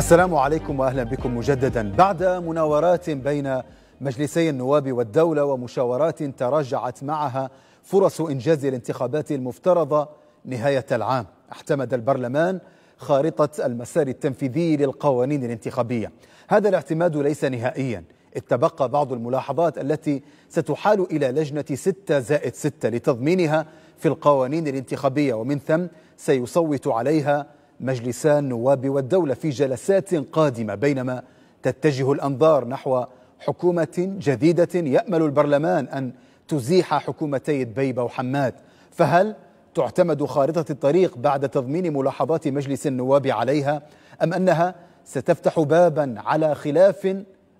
السلام عليكم واهلا بكم مجددا بعد مناورات بين مجلسي النواب والدوله ومشاورات تراجعت معها فرص انجاز الانتخابات المفترضه نهايه العام اعتمد البرلمان خارطه المسار التنفيذي للقوانين الانتخابيه هذا الاعتماد ليس نهائيا إذ تبقى بعض الملاحظات التي ستحال إلى لجنة 6 زائد 6 لتضمينها في القوانين الانتخابية ومن ثم سيصوت عليها مجلس النواب والدولة في جلسات قادمة بينما تتجه الأنظار نحو حكومة جديدة يأمل البرلمان أن تزيح حكومتي دبيبة وحماد فهل تعتمد خارطة الطريق بعد تضمين ملاحظات مجلس النواب عليها أم أنها ستفتح بابا على خلاف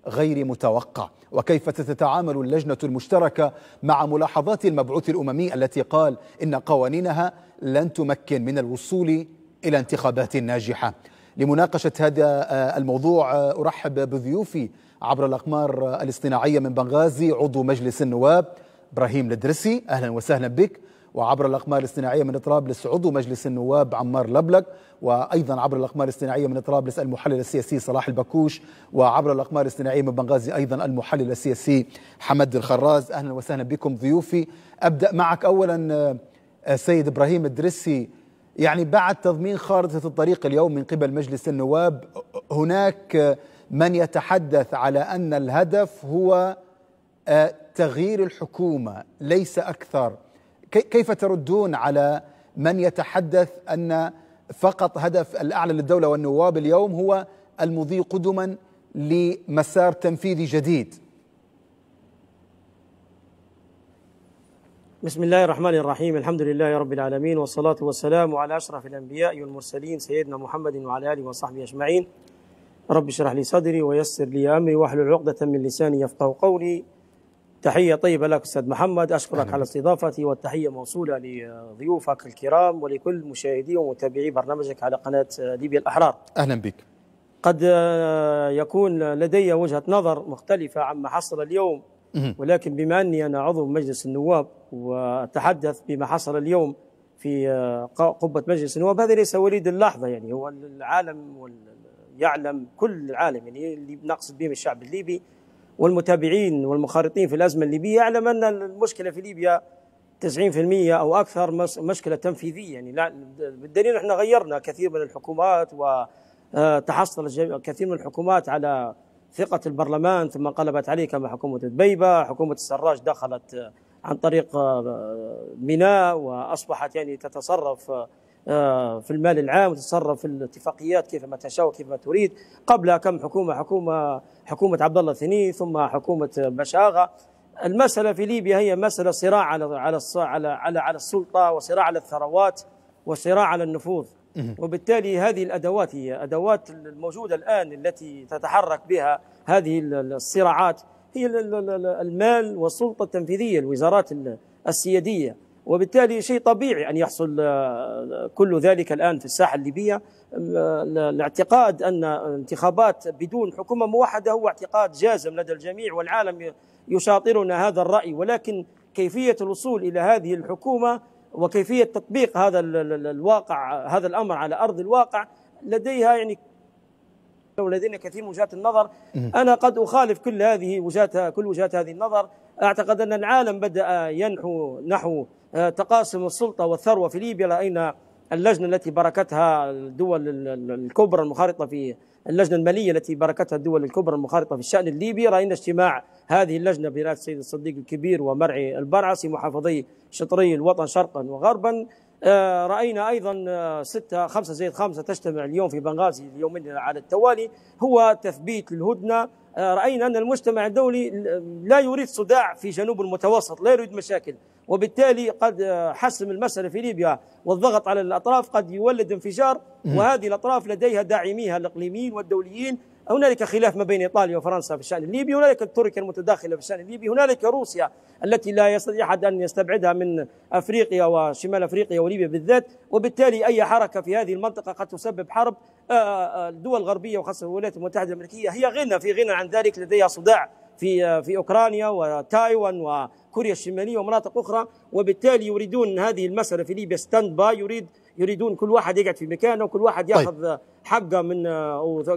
غير متوقع وكيف ستتعامل اللجنة المشتركة مع ملاحظات المبعوث الأممي التي قال إن قوانينها لن تمكن من الوصول إلى انتخابات ناجحة لمناقشة هذا آه، الموضوع آه، أرحب بضيوفي عبر الأقمار الاصطناعية من بنغازي عضو مجلس النواب إبراهيم الدرسي أهلا وسهلا بك وعبر الأقمار الاصطناعية من طرابلس عضو مجلس النواب عمار لبلك وأيضا عبر الأقمار الاصطناعية من طرابلس المحلل السياسي صلاح البكوش وعبر الأقمار الاصطناعية من بنغازي أيضا المحلل السياسي حمد الخراز أهلا وسهلا بكم ضيوفي أبدأ معك أولا آه، سيد إبراهيم الدرسي يعني بعد تضمين خارطة الطريق اليوم من قبل مجلس النواب هناك من يتحدث على أن الهدف هو آه، تغيير الحكومة ليس أكثر كيف تردون على من يتحدث أن فقط هدف الأعلى للدولة والنواب اليوم هو المضي قدما لمسار تنفيذي جديد بسم الله الرحمن الرحيم الحمد لله رب العالمين والصلاة والسلام على أشرف الأنبياء والمرسلين سيدنا محمد وعلى آله وصحبه أجمعين رب اشرح لي صدري ويسر لي أمري واحلل عقدة من لساني يفقه قولي تحية طيبة لك أستاذ محمد أشكرك على استضافتي والتحية موصولة لضيوفك الكرام ولكل مشاهدي ومتابعي برنامجك على قناة ليبيا الأحرار أهلا بك قد يكون لدي وجهة نظر مختلفة عما حصل اليوم ولكن بما أني أنا عضو مجلس النواب وأتحدث بما حصل اليوم في آه، قبة مجلس النواب هذا ليس وليد اللحظة يعني هو العالم يعلم كل العالم يعني اللي نقصد بهم الشعب الليبي والمتابعين والمخارطين في الأزمة الليبية يعلم أن المشكلة في ليبيا 90% أو أكثر مشكلة تنفيذية يعني بالدليل احنا غيرنا كثير من الحكومات وتحصل آه، كثير من الحكومات على ثقة البرلمان ثم انقلبت عليه كما حكومة دبيبة حكومة السراج دخلت عن طريق آه، ميناء وأصبحت يعني تتصرف آه، في المال العام وتتصرف في الاتفاقيات كيف ما تشاء وكيف ما تريد قبلها كم حكومة حكومة حكومة عبد الله الثني ثم حكومة بشاغة المسألة في ليبيا هي مسألة صراع على على على, على السلطة وصراع على الثروات وصراع على النفوذ وبالتالي هذه الادوات هي ادوات الموجوده الان التي تتحرك بها هذه الصراعات هي المال والسلطه التنفيذيه الوزارات السياديه وبالتالي شيء طبيعي ان يحصل آه، كل ذلك الان في الساحه الليبيه الاعتقاد ان انتخابات بدون حكومه موحده هو اعتقاد جازم لدى الجميع والعالم يشاطرنا هذا الراي ولكن كيفيه الوصول الى هذه الحكومه وكيفيه تطبيق هذا الواقع هذا الامر على ارض الواقع لديها يعني ولدينا كثير من وجهات النظر انا قد اخالف كل هذه وجهات كل وجهات هذه النظر اعتقد ان العالم بدا ينحو نحو آه، تقاسم السلطه والثروه في ليبيا راينا اللجنه التي بركتها الدول الكبرى المخارطه في اللجنه الماليه التي بركتها الدول الكبرى المخارطه في الشان الليبي راينا اجتماع هذه اللجنة برئاسة السيد الصديق الكبير ومرعي البرعسي محافظي شطري الوطن شرقا وغربا آه، رأينا أيضا آه، ستة خمسة زائد خمسة تجتمع اليوم في بنغازي اليومين على التوالي هو تثبيت الهدنة آه، رأينا أن المجتمع الدولي لا يريد صداع في جنوب المتوسط لا يريد مشاكل وبالتالي قد حسم المسألة في ليبيا والضغط على الأطراف قد يولد انفجار وهذه الأطراف لديها داعميها الإقليميين والدوليين هنالك خلاف ما بين ايطاليا وفرنسا في الشان الليبي هنالك تركيا المتداخله في الشان الليبي هنالك روسيا التي لا يستطيع احد ان يستبعدها من افريقيا وشمال افريقيا وليبيا بالذات وبالتالي اي حركه في هذه المنطقه قد تسبب حرب الدول آه، آه، آه، الغربيه وخاصه الولايات المتحده الامريكيه هي غنى في غنى عن ذلك لديها صداع في في اوكرانيا وتايوان وكوريا الشماليه ومناطق اخرى وبالتالي يريدون هذه المساله في ليبيا ستاند باي يريد يريدون كل واحد يقعد في مكانه وكل واحد طيب. ياخذ طيب. حقه من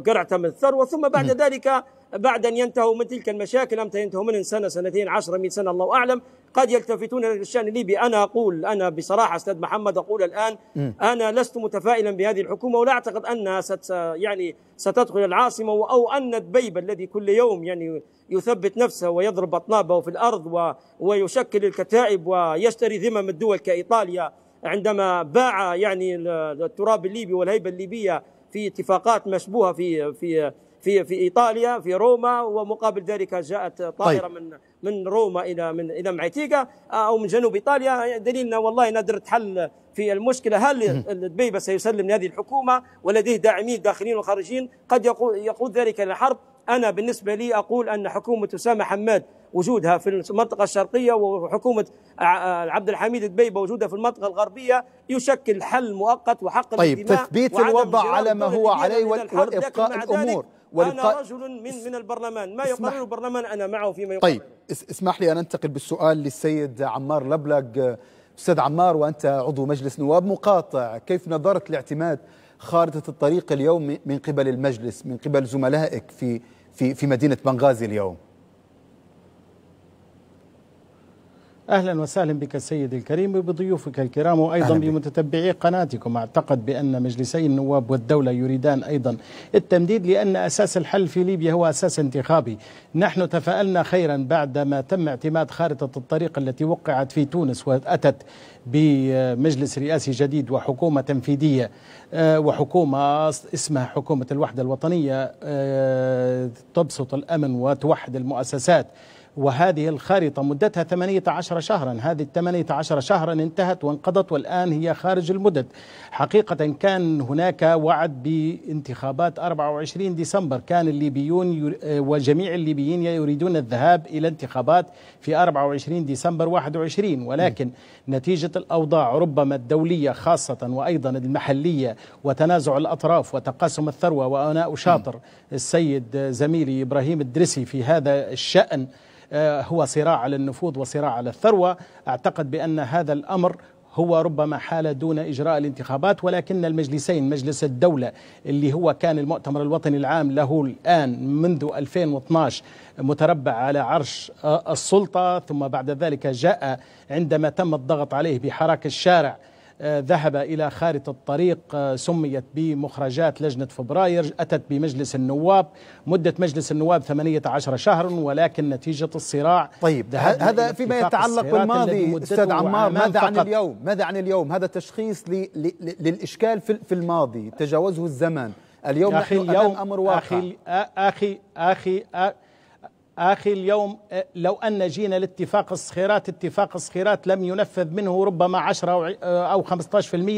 قرعته من الثروه ثم بعد ذلك بعد ان ينتهوا من تلك المشاكل امتى ينتهوا من سنه سنتين 10 100 سنه الله اعلم قد يلتفتون الى الشان الليبي انا اقول انا بصراحه استاذ محمد اقول الان انا لست متفائلا بهذه الحكومه ولا اعتقد انها ست يعني ستدخل العاصمه او ان دبيب الذي كل يوم يعني يثبت نفسه ويضرب اطنابه في الارض ويشكل الكتائب ويشتري ذمم الدول كايطاليا عندما باع يعني التراب الليبي والهيبه الليبيه في اتفاقات مشبوهه في في في في ايطاليا في روما ومقابل ذلك جاءت طائره طيب. من من روما الى من الى معتيقه آه، او من جنوب ايطاليا دليلنا والله نادر حل في المشكله هل الدبيبه سيسلم لهذه الحكومه ولديه داعمين داخلين وخارجين قد يقود ذلك الى حرب انا بالنسبه لي اقول ان حكومه اسامه حماد وجودها في المنطقة الشرقية وحكومة آه، عبد الحميد دبيبة وجودها في المنطقة الغربية يشكل حل مؤقت وحق طيب تثبيت الوضع على ما هو عليه وإبقاء الأمور أنا رجل من من البرلمان ما يقرر البرلمان أنا معه فيما يقرر طيب اسمح لي أن أنتقل بالسؤال للسيد عمار لبلق أستاذ عمار وأنت عضو مجلس نواب مقاطع كيف نظرت لاعتماد خارطة الطريق اليوم من قبل المجلس من قبل زملائك في في في مدينة بنغازي اليوم أهلا وسهلا بك سيدي الكريم وبضيوفك الكرام وأيضا بمتتبعي قناتكم أعتقد بأن مجلسي النواب والدولة يريدان أيضا التمديد لأن أساس الحل في ليبيا هو أساس انتخابي نحن تفائلنا خيرا بعدما تم اعتماد خارطة الطريق التي وقعت في تونس وأتت بمجلس رئاسي جديد وحكومة تنفيذية آه، وحكومة اسمها حكومة الوحدة الوطنية آه، تبسط الأمن وتوحد المؤسسات وهذه الخارطة مدتها 18 شهرا هذه ال 18 شهرا انتهت وانقضت والآن هي خارج المدد حقيقة كان هناك وعد بانتخابات 24 ديسمبر كان الليبيون آه، وجميع الليبيين يريدون الذهاب إلى انتخابات في 24 ديسمبر 21 ولكن م. نتيجة الأوضاع ربما الدولية خاصة وأيضا المحلية وتنازع الأطراف وتقاسم الثروة وأنا أشاطر السيد زميلي إبراهيم الدرسي في هذا الشأن آه، هو صراع على النفوذ وصراع على الثروة أعتقد بأن هذا الأمر هو ربما حال دون إجراء الانتخابات ولكن المجلسين مجلس الدولة اللي هو كان المؤتمر الوطني العام له الآن منذ 2012 متربع على عرش آه، السلطة ثم بعد ذلك جاء عندما تم الضغط عليه بحراك الشارع آه، ذهب إلى خارطة الطريق آه، سميت بمخرجات لجنة فبراير أتت بمجلس النواب مدة مجلس النواب 18 شهرا ولكن نتيجة الصراع طيب هذا فيما يتعلق بالماضي أستاذ عمار ماذا عن اليوم ماذا عن اليوم هذا تشخيص للإشكال في الماضي تجاوزه الزمن اليوم أخي نحن اليوم أمر واقع أخي أخي أخي, أخي أخي اليوم آه، لو أن جينا لاتفاق الصخيرات اتفاق الصخيرات لم ينفذ منه ربما 10 أو 15%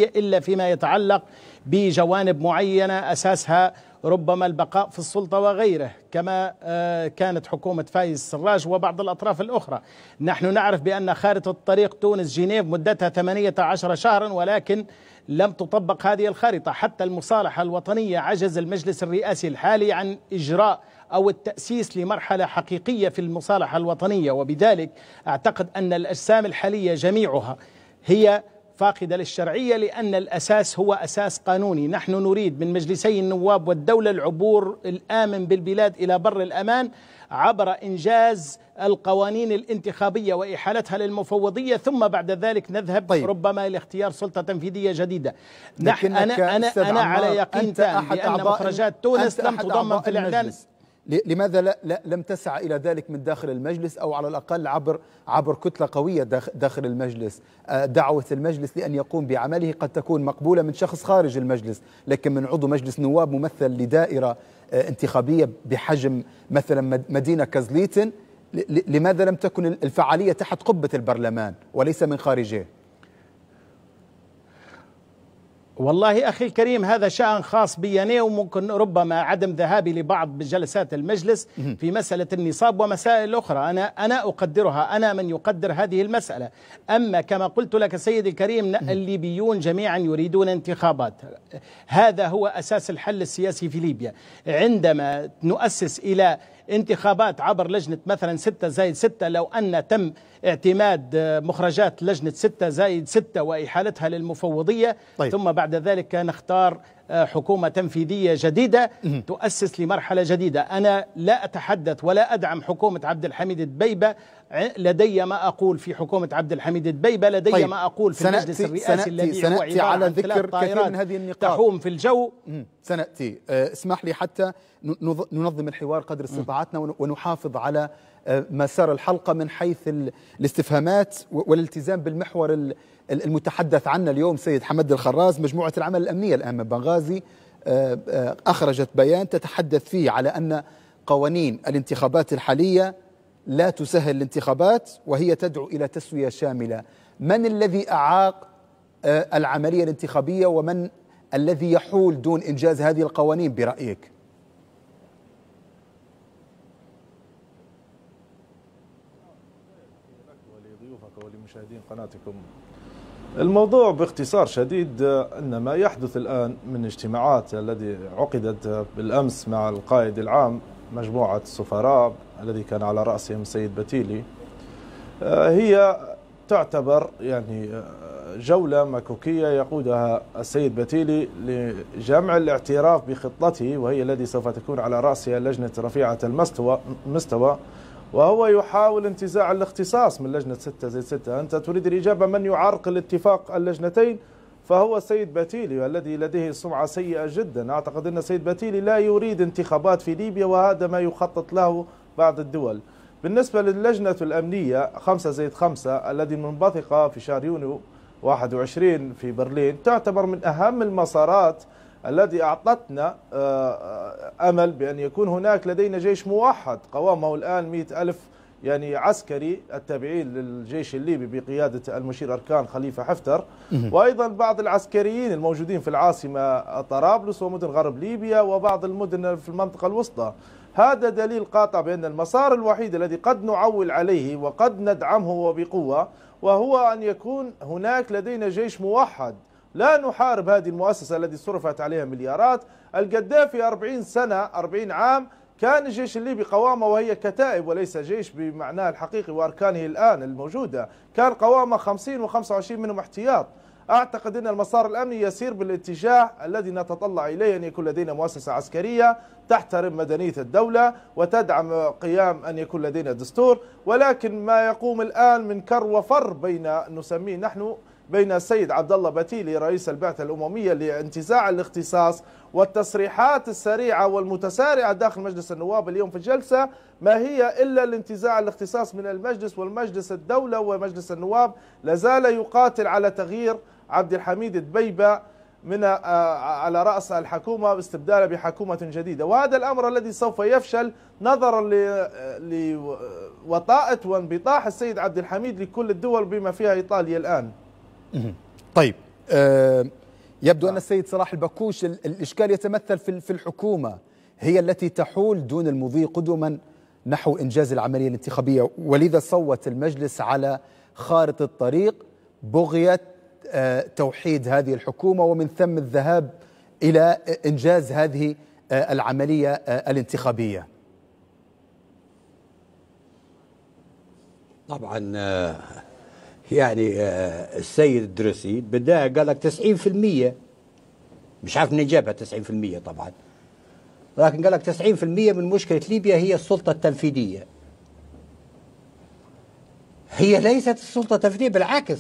آه، إلا فيما يتعلق بجوانب معينة أساسها ربما البقاء في السلطة وغيره كما آه، كانت حكومة فايز السراج وبعض الأطراف الأخرى نحن نعرف بأن خارطة طريق تونس جنيف مدتها 18 شهرا ولكن لم تطبق هذه الخارطة حتى المصالحة الوطنية عجز المجلس الرئاسي الحالي عن إجراء أو التأسيس لمرحلة حقيقية في المصالحة الوطنية وبذلك أعتقد أن الأجسام الحالية جميعها هي فاقدة للشرعية لأن الأساس هو أساس قانوني نحن نريد من مجلسي النواب والدولة العبور الآمن بالبلاد إلى بر الأمان عبر إنجاز القوانين الانتخابية وإحالتها للمفوضية ثم بعد ذلك نذهب طيب. ربما لاختيار سلطة تنفيذية جديدة نحن أنا, أنا, أنا على يقين تام بأن مخرجات تونس لم تضمن في الإعلان لماذا لا, لا لم تسعى الى ذلك من داخل المجلس او على الاقل عبر عبر كتله قويه داخل المجلس، آه، دعوه المجلس لان يقوم بعمله قد تكون مقبوله من شخص خارج المجلس، لكن من عضو مجلس نواب ممثل لدائره آه، انتخابيه بحجم مثلا مدينه كازليتن لماذا لم تكن الفعاليه تحت قبه البرلمان وليس من خارجه؟ والله أخي الكريم هذا شأن خاص بياني وممكن ربما عدم ذهابي لبعض جلسات المجلس في مسألة النصاب ومسائل أخرى أنا, أنا أقدرها أنا من يقدر هذه المسألة أما كما قلت لك سيد الكريم الليبيون جميعا يريدون انتخابات هذا هو أساس الحل السياسي في ليبيا عندما نؤسس إلى انتخابات عبر لجنة مثلا 6 زائد 6 لو أن تم اعتماد آه، مخرجات لجنة 6 زائد 6 وإحالتها للمفوضية طيب. ثم بعد ذلك نختار حكومة تنفيذية جديدة تؤسس لمرحلة جديدة أنا لا أتحدث ولا أدعم حكومة عبد الحميد الدبيبة لدي ما أقول في حكومة عبد الحميد الدبيبة لدي طيب ما أقول في سنأتي المجلس الرئاسي سنأتي الذي سنأتي هو على ذكر كثير من هذه النقاط تحوم في الجو سنأتي آه، اسمح لي حتى ننظم الحوار قدر استطاعتنا ونحافظ على آه، مسار الحلقة من حيث الاستفهامات والالتزام بالمحور المتحدث عنا اليوم سيد حمد الخراز مجموعة العمل الأمنية الآن من بنغازي آه، آه، أخرجت بيان تتحدث فيه على أن قوانين الانتخابات الحالية لا تسهل الانتخابات وهي تدعو إلى تسوية شاملة من الذي أعاق آه، العملية الانتخابية ومن الذي يحول دون إنجاز هذه القوانين برأيك؟ ولضيوفك ولمشاهدين قناتكم الموضوع باختصار شديد أن ما يحدث الآن من اجتماعات التي عقدت بالأمس مع القائد العام مجموعة السفراء الذي كان على رأسهم السيد بتيلي هي تعتبر يعني جولة مكوكية يقودها السيد بتيلي لجمع الاعتراف بخطته وهي التي سوف تكون على رأسها لجنة رفيعة المستوى وهو يحاول انتزاع الاختصاص من لجنة ستة زي ستة أنت تريد الإجابة من يعرقل اتفاق اللجنتين فهو سيد باتيلي الذي لديه سمعة سيئة جدا أعتقد أن سيد باتيلي لا يريد انتخابات في ليبيا وهذا ما يخطط له بعض الدول بالنسبة للجنة الأمنية 5 زي 5 الذي منبثقة في شهر يونيو 21 في برلين تعتبر من أهم المسارات الذي أعطتنا آه، آه، أمل بأن يكون هناك لدينا جيش موحد قوامه الآن مئة ألف يعني عسكري التابعين للجيش الليبي بقيادة المشير أركان خليفة حفتر وأيضا بعض العسكريين الموجودين في العاصمة طرابلس ومدن غرب ليبيا وبعض المدن في المنطقة الوسطى هذا دليل قاطع بأن المسار الوحيد الذي قد نعول عليه وقد ندعمه بقوة وهو أن يكون هناك لدينا جيش موحد لا نحارب هذه المؤسسة التي صرفت عليها مليارات القذافي 40 سنة 40 عام كان الجيش الليبي قوامة وهي كتائب وليس جيش بمعناه الحقيقي وأركانه الآن الموجودة كان قوامة 50 و25 منهم احتياط أعتقد أن المسار الأمني يسير بالاتجاه الذي نتطلع إليه أن يكون لدينا مؤسسة عسكرية تحترم مدنية الدولة وتدعم قيام أن يكون لدينا دستور ولكن ما يقوم الآن من كر وفر بين نسميه نحن بين السيد عبد الله بتيلي رئيس البعثة الأممية لانتزاع الاختصاص والتصريحات السريعة والمتسارعة داخل مجلس النواب اليوم في الجلسة ما هي إلا الانتزاع الاختصاص من المجلس والمجلس الدولة ومجلس النواب لازال يقاتل على تغيير عبد الحميد دبيبة من آه، على رأس الحكومة باستبدال بحكومة جديدة وهذا الأمر الذي سوف يفشل نظرا آه، لوطاءة وانبطاح السيد عبد الحميد لكل الدول بما فيها إيطاليا الآن طيب آه يبدو نعم. ان السيد صلاح البكوش الاشكال يتمثل في في الحكومه هي التي تحول دون المضي قدما نحو انجاز العمليه الانتخابيه ولذا صوت المجلس على خارطه الطريق بغيه آه، توحيد هذه الحكومه ومن ثم الذهاب الى انجاز هذه آه، العمليه آه، الانتخابيه. طبعا يعني آه، السيد الدرسي بدأ قال لك 90% مش عارف منين جابها 90% طبعا لكن قال لك 90% من مشكلة ليبيا هي السلطة التنفيذية هي ليست السلطة التنفيذية بالعكس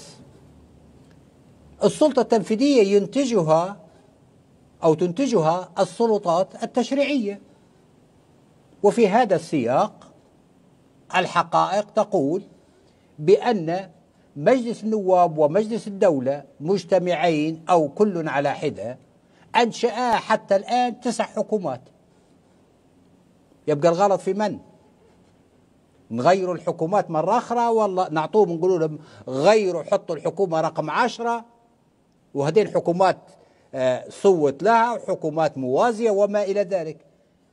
السلطة التنفيذية ينتجها أو تنتجها السلطات التشريعية وفي هذا السياق الحقائق تقول بأن مجلس النواب ومجلس الدولة مجتمعين أو كل على حدة أنشأ حتى الآن تسع حكومات يبقى الغلط في من؟ نغيروا الحكومات مرة أخرى والله نعطوهم نقولوا لهم غيروا حطوا الحكومة رقم عشرة وهذين حكومات آه، صوت لها وحكومات موازية وما إلى ذلك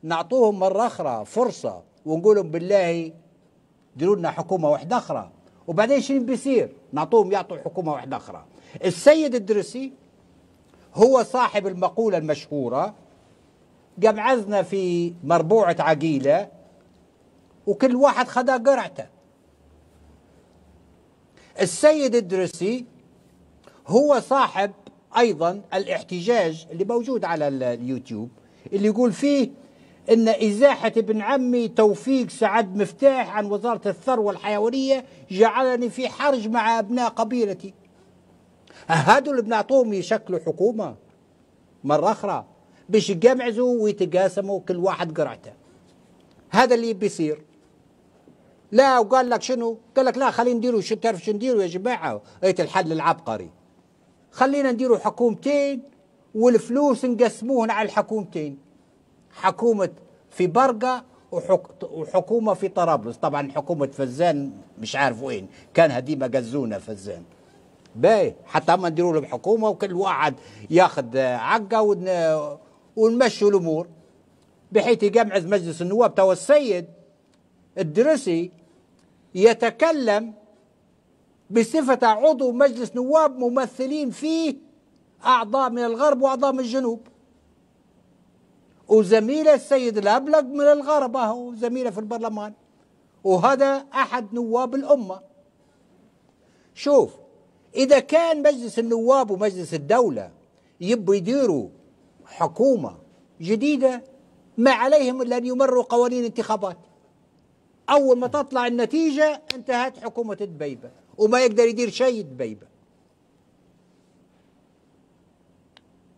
نعطوهم مرة أخرى فرصة ونقول لهم بالله ديروا لنا حكومة واحدة أخرى وبعدين شنو بيصير نعطوهم يعطوا حكومه واحده اخرى السيد الدرسي هو صاحب المقوله المشهوره قام عزنا في مربوعه عقيله وكل واحد خدا قرعته السيد الدرسي هو صاحب ايضا الاحتجاج اللي موجود على اليوتيوب اللي يقول فيه ان ازاحه ابن عمي توفيق سعد مفتاح عن وزاره الثروه الحيوانيه جعلني في حرج مع ابناء قبيلتي هادو اللي بنعطوهم يشكلوا حكومه مره اخرى باش يجمعزوا ويتقاسموا كل واحد قرعته هذا اللي بيصير لا وقال لك شنو قال لك لا خلينا نديروا شو تعرف شو نديروا يا جماعه ايت الحل العبقري خلينا نديروا حكومتين والفلوس نقسموهن على الحكومتين حكومة في برقة وحكومة في طرابلس طبعا حكومة فزان مش عارف وين كان هديمة قزونة فزان باهي حتى ما نديروا له حكومة وكل واحد ياخذ عقة ونمشوا الأمور بحيث يجمع مجلس النواب توا السيد الدرسي يتكلم بصفة عضو مجلس نواب ممثلين فيه أعضاء من الغرب وأعضاء من الجنوب وزميله السيد الأبلغ من الغرب هو زميله في البرلمان وهذا أحد نواب الأمة شوف إذا كان مجلس النواب ومجلس الدولة يبوا يديروا حكومة جديدة ما عليهم إلا أن يمروا قوانين انتخابات أول ما تطلع النتيجة انتهت حكومة دبيبة وما يقدر يدير شيء دبيبة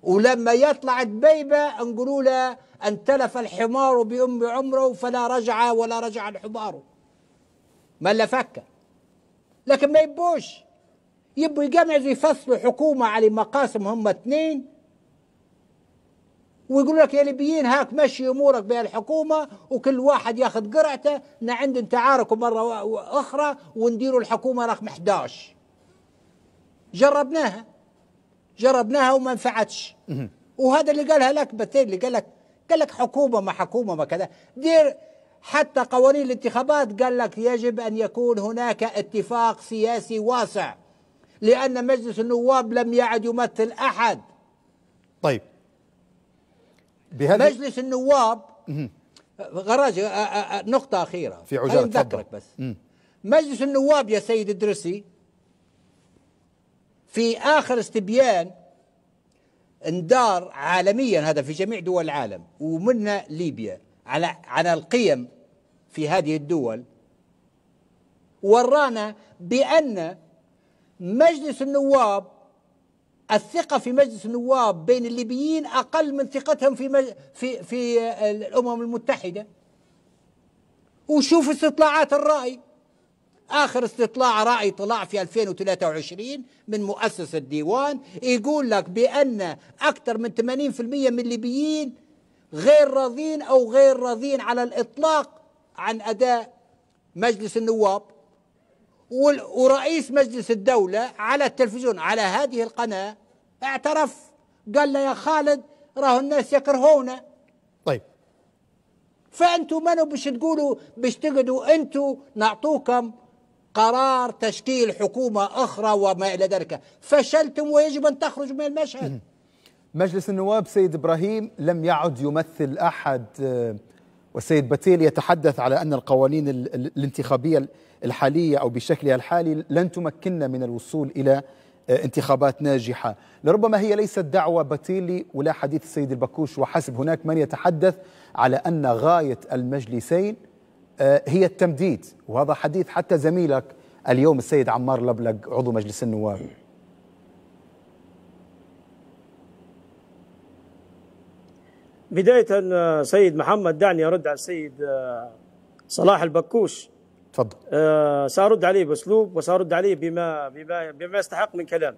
ولما يطلع دبيبة نقولوا له أن تلف الحمار بأم عمره فلا رجع ولا رجع الحمار ما لا فكه لكن ما يبوش يبوا يقمعوا يفصلوا حكومة على مقاسم هم اثنين ويقول لك يا ليبيين هاك مشي امورك بهالحكومه وكل واحد ياخذ قرعته نعند تعارك مره اخرى ونديروا الحكومه رقم 11 جربناها جربناها وما نفعتش وهذا اللي قالها لك بتيل اللي قال لك قال لك حكومه ما حكومه ما كذا دير حتى قوانين الانتخابات قال لك يجب ان يكون هناك اتفاق سياسي واسع لان مجلس النواب لم يعد يمثل احد طيب بهذه مجلس النواب غراج نقطه اخيره في عجاله بس مجلس النواب يا سيد الدرسي في آخر استبيان اندار عالميا هذا في جميع دول العالم ومنها ليبيا على على القيم في هذه الدول ورانا بأن مجلس النواب الثقة في مجلس النواب بين الليبيين أقل من ثقتهم في في في الأمم المتحدة وشوف استطلاعات الرأي آخر استطلاع رأي طلع في 2023 من مؤسسة ديوان يقول لك بأن أكثر من 80% من الليبيين غير راضين أو غير راضين على الإطلاق عن أداء مجلس النواب ورئيس مجلس الدولة على التلفزيون على هذه القناة اعترف قال له يا خالد راه الناس يكرهونا طيب فانتم منو باش تقولوا باش تقعدوا انتم نعطوكم قرار تشكيل حكومة أخرى وما إلى ذلك فشلتم ويجب أن تخرج من المشهد مجلس النواب سيد إبراهيم لم يعد يمثل أحد آه، والسيد بتيل يتحدث على أن القوانين الانتخابية الحالية أو بشكلها الحالي لن تمكننا من الوصول إلى آه، انتخابات ناجحة لربما هي ليست دعوة بتيلي ولا حديث السيد البكوش وحسب هناك من يتحدث على أن غاية المجلسين آه، هي التمديد وهذا حديث حتى زميلك اليوم السيد عمار لبلق عضو مجلس النواب بداية آه، سيد محمد دعني أرد على السيد آه، صلاح البكوش تفضل أه سأرد عليه بأسلوب وسأرد عليه بما بما بما يستحق من كلام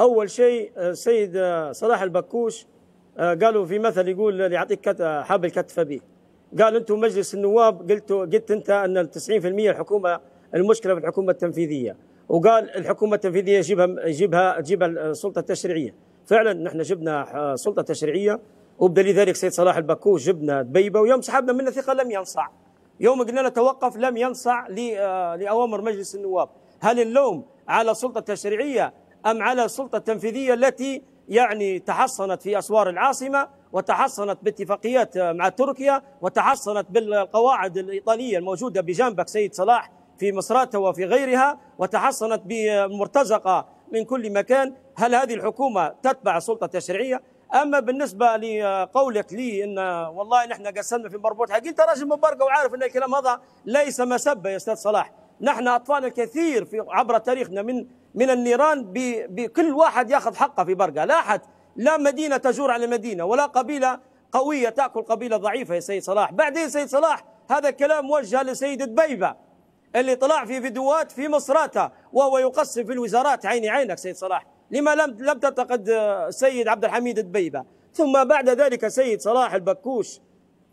أول شيء السيد صلاح البكوش قالوا في مثل يقول اللي يعطيك حبل كتف به قال انتم مجلس النواب قلت قلت انت ان 90% الحكومه المشكله في الحكومه التنفيذيه وقال الحكومه التنفيذيه يجيبها يجيبها تجيبها السلطه التشريعيه فعلا نحن جبنا سلطه تشريعيه وبدليل ذلك سيد صلاح البكو جبنا دبيبه ويوم سحبنا منه ثقه لم ينصع يوم قلنا له توقف لم ينصع آه، لاوامر مجلس النواب هل اللوم على السلطه التشريعيه ام على السلطه التنفيذيه التي يعني تحصنت في اسوار العاصمه وتحصنت باتفاقيات مع تركيا وتحصنت بالقواعد الإيطالية الموجودة بجانبك سيد صلاح في مصراتة وفي غيرها وتحصنت بمرتزقة من كل مكان هل هذه الحكومة تتبع السلطة التشريعية؟ أما بالنسبة لقولك لي أن والله نحن قسمنا في مربوط حقيقي أنت راجل مبارك وعارف أن الكلام هذا ليس مسبة يا أستاذ صلاح نحن أطفالنا الكثير في عبر تاريخنا من من النيران بكل واحد ياخذ حقه في برقة لا أحد لا مدينة تجور على مدينة ولا قبيلة قوية تأكل قبيلة ضعيفة يا سيد صلاح بعدين سيد صلاح هذا كلام موجه لسيد دبيبة اللي طلع في فيديوهات في مصراتة وهو يقسم في الوزارات عيني عينك سيد صلاح لما لم لم تنتقد آه، السيد عبد الحميد دبيبة ثم بعد ذلك سيد صلاح البكوش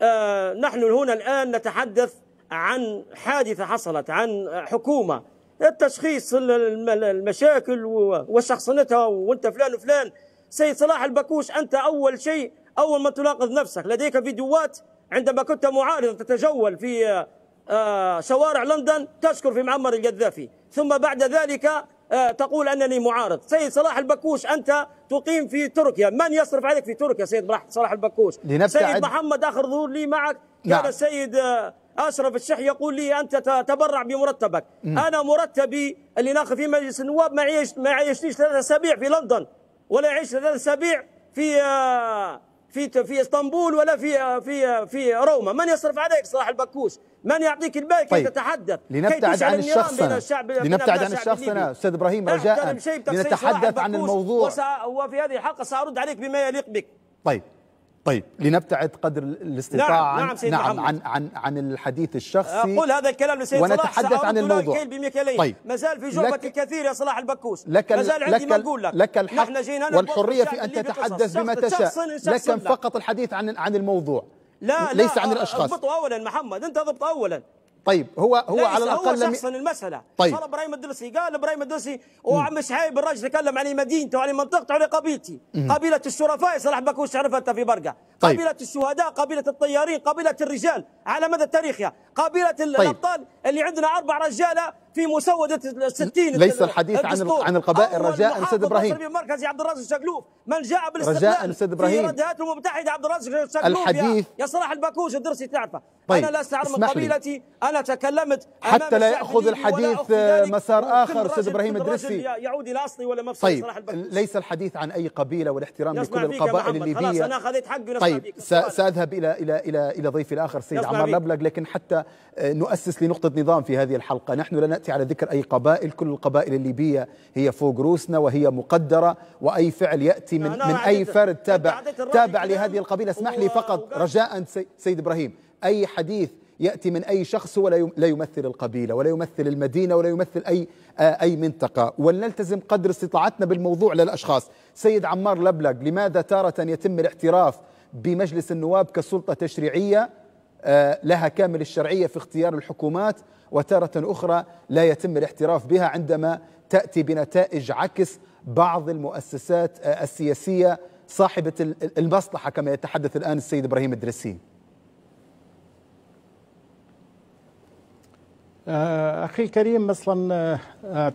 آه نحن هنا الآن نتحدث عن حادثة حصلت عن حكومة التشخيص المشاكل وشخصنتها وانت فلان وفلان سيد صلاح البكوش أنت أول شيء أول من تناقض نفسك لديك فيديوهات عندما كنت معارضا تتجول في آه، شوارع لندن تشكر في معمر القذافي ثم بعد ذلك آه، تقول أنني معارض سيد صلاح البكوش أنت تقيم في تركيا من يصرف عليك في تركيا سيد صلاح البكوش سيد محمد آخر ظهور لي معك نعم. كان السيد آه، أشرف الشح يقول لي أنت تبرع بمرتبك م. أنا مرتبي اللي ناخذ في مجلس النواب ما, عيش ما ثلاثة أسابيع في لندن ولا يعيش ثلاث أسابيع في آه، في في اسطنبول ولا في آه، في آه، في روما من يصرف عليك صلاح البكوش من يعطيك البال كي طيب. تتحدث لنبتعد عن الشخص لنبتعد عن الشخص أنا أستاذ إبراهيم رجاء لنتحدث عن الموضوع وفي هذه الحلقة سأرد عليك بما يليق بك طيب طيب لنبتعد قدر الاستطاعه نعم, نعم, نعم عن, عن عن الحديث الشخصي اقول هذا الكلام لسيد صلاح ونتحدث عن الموضوع طيب مازال في جربة الكثير يا صلاح البكوس لك ما زال عندي لك ما اقول لك لك الحق والحريه في ان تتحدث بما تشاء لكن فقط الحديث عن عن الموضوع لا ليس لا عن الاشخاص اضبطه اولا محمد انت ضبط اولا طيب هو هو على الاقل هو شخصا المساله طيب صار ابراهيم الدرسي قال ابراهيم الدرسي وعم شعيب الراجل تكلم عن مدينته وعن منطقته وعن قبيلتي قبيله الشرفاء صلاح بكوش عرفتها في برقه طيب قبيله الشهداء قبيله الطيارين قبيله الرجال على مدى التاريخ يا يعني. قبيله طيب الابطال اللي عندنا اربع رجاله في مسودة 60 ليس الحديث عن عن القبائل رجاء أستاذ إبراهيم مركزي عبد الرازق الشقلوب من جاء بالاستقلال رجاء أستاذ إبراهيم في ردهاته المتحدة عبد الرازق الشقلوب الحديث يا صلاح البكوش الدرسي تعرفه طيب أنا لست من قبيلتي أنا تكلمت حتى لا يأخذ الحديث مسار آخر أستاذ إبراهيم الدرسي يعود إلى أصلي ولا مفصل طيب صلاح ليس الحديث عن أي قبيلة والاحترام لكل القبائل الليبية خلاص أنا أخذت حقي طيب سأذهب إلى إلى إلى إلى ضيفي الآخر سيد عمار لبلق لكن حتى نؤسس لنقطة نظام في هذه الحلقة نحن لا نأتي يأتي على ذكر أي قبائل كل القبائل الليبية هي فوق روسنا وهي مقدرة وأي فعل يأتي من, من أي فرد تابع تابع لهذه القبيلة اسمح لي فقط رجاء سيد إبراهيم أي حديث يأتي من أي شخص ولا لا يمثل القبيلة ولا يمثل المدينة ولا يمثل أي آه، أي منطقة ولنلتزم قدر استطاعتنا بالموضوع للأشخاص سيد عمار لبلق لماذا تارة يتم الاعتراف بمجلس النواب كسلطة تشريعية آه، لها كامل الشرعية في اختيار الحكومات وتارة أخرى لا يتم الاحتراف بها عندما تأتي بنتائج عكس بعض المؤسسات آه، السياسية صاحبة المصلحة كما يتحدث الآن السيد إبراهيم الدرسي آه، أخي الكريم أصلا آه، آه،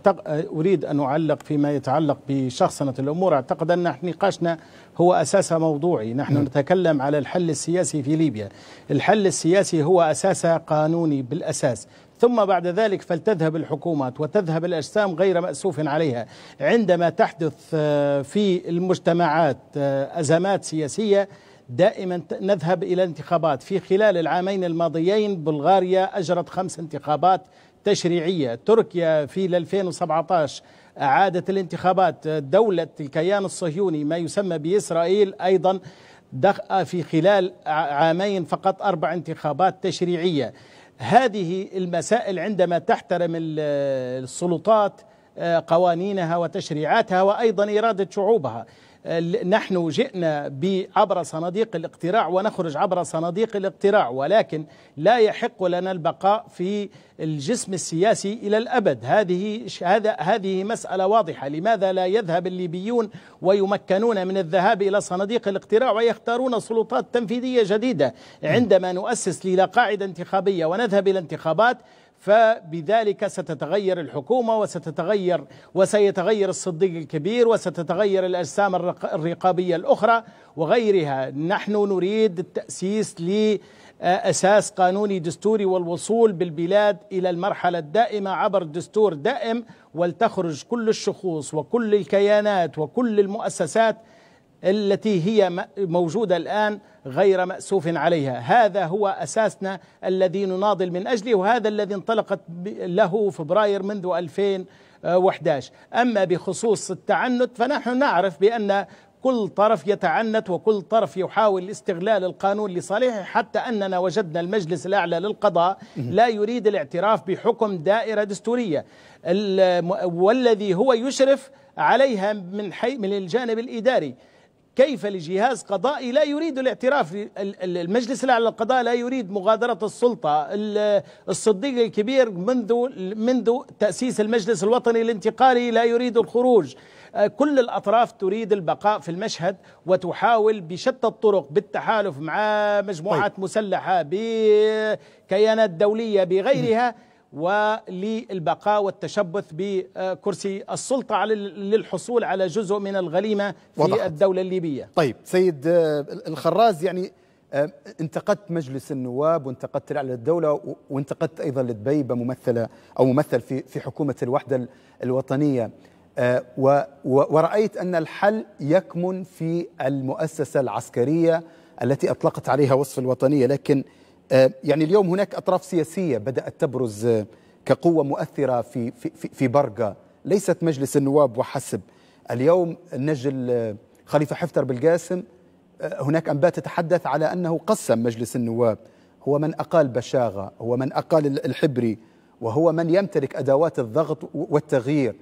أريد أن أعلق فيما يتعلق بشخصنة الأمور أعتقد أن نقاشنا هو أساسها موضوعي نحن م. نعم. نتكلم على الحل السياسي في ليبيا الحل السياسي هو أساسها قانوني بالأساس ثم بعد ذلك فلتذهب الحكومات وتذهب الاجسام غير ماسوف عليها عندما تحدث في المجتمعات ازمات سياسيه دائما نذهب إلى انتخابات في خلال العامين الماضيين بلغاريا أجرت خمس انتخابات تشريعية تركيا في 2017 أعادت الانتخابات دولة الكيان الصهيوني ما يسمى بإسرائيل أيضا في خلال عامين فقط أربع انتخابات تشريعية هذه المسائل عندما تحترم السلطات آه، قوانينها وتشريعاتها وأيضا إرادة شعوبها نحن جئنا عبر صناديق الاقتراع ونخرج عبر صناديق الاقتراع ولكن لا يحق لنا البقاء في الجسم السياسي الى الابد هذه هذا هذه مساله واضحه لماذا لا يذهب الليبيون ويمكنون من الذهاب الى صناديق الاقتراع ويختارون سلطات تنفيذيه جديده عندما نؤسس الى قاعده انتخابيه ونذهب الى انتخابات فبذلك ستتغير الحكومة وستتغير وسيتغير الصديق الكبير وستتغير الأجسام الرقابية الأخرى وغيرها نحن نريد التأسيس ل آه، أساس قانوني دستوري والوصول بالبلاد إلى المرحلة الدائمة عبر دستور دائم ولتخرج كل الشخوص وكل الكيانات وكل المؤسسات التي هي موجودة الآن غير مأسوف عليها هذا هو أساسنا الذي نناضل من أجله وهذا الذي انطلقت له فبراير منذ 2011 أما بخصوص التعنت فنحن نعرف بأن كل طرف يتعنت وكل طرف يحاول استغلال القانون لصالحه حتى أننا وجدنا المجلس الأعلى للقضاء لا يريد الاعتراف بحكم دائرة دستورية والذي هو يشرف عليها من, حي من الجانب الإداري كيف لجهاز قضائي لا يريد الاعتراف المجلس الاعلى للقضاء لا يريد مغادره السلطه الصديق الكبير منذ منذ تاسيس المجلس الوطني الانتقالي لا يريد الخروج آه، كل الاطراف تريد البقاء في المشهد وتحاول بشتى الطرق بالتحالف مع مجموعات طيب. مسلحه بكيانات دوليه بغيرها وللبقاء والتشبث بكرسي السلطة على للحصول على جزء من الغليمة في وضحت. الدولة الليبية طيب سيد آه، الخراز يعني آه، انتقدت مجلس النواب وانتقدت الاعلى للدوله وانتقدت ايضا لدبيبه ممثله او ممثل في في حكومه الوحده الوطنيه آه، ورايت ان الحل يكمن في المؤسسه العسكريه التي اطلقت عليها وصف الوطنيه لكن آه، يعني اليوم هناك أطراف سياسية بدأت تبرز آه، كقوة مؤثرة في, في, في برقة ليست مجلس النواب وحسب اليوم النجل آه، خليفة حفتر بالقاسم هناك أنباء تتحدث على أنه قسم مجلس النواب هو من أقال بشاغة هو من أقال الحبري وهو من يمتلك أدوات الضغط والتغيير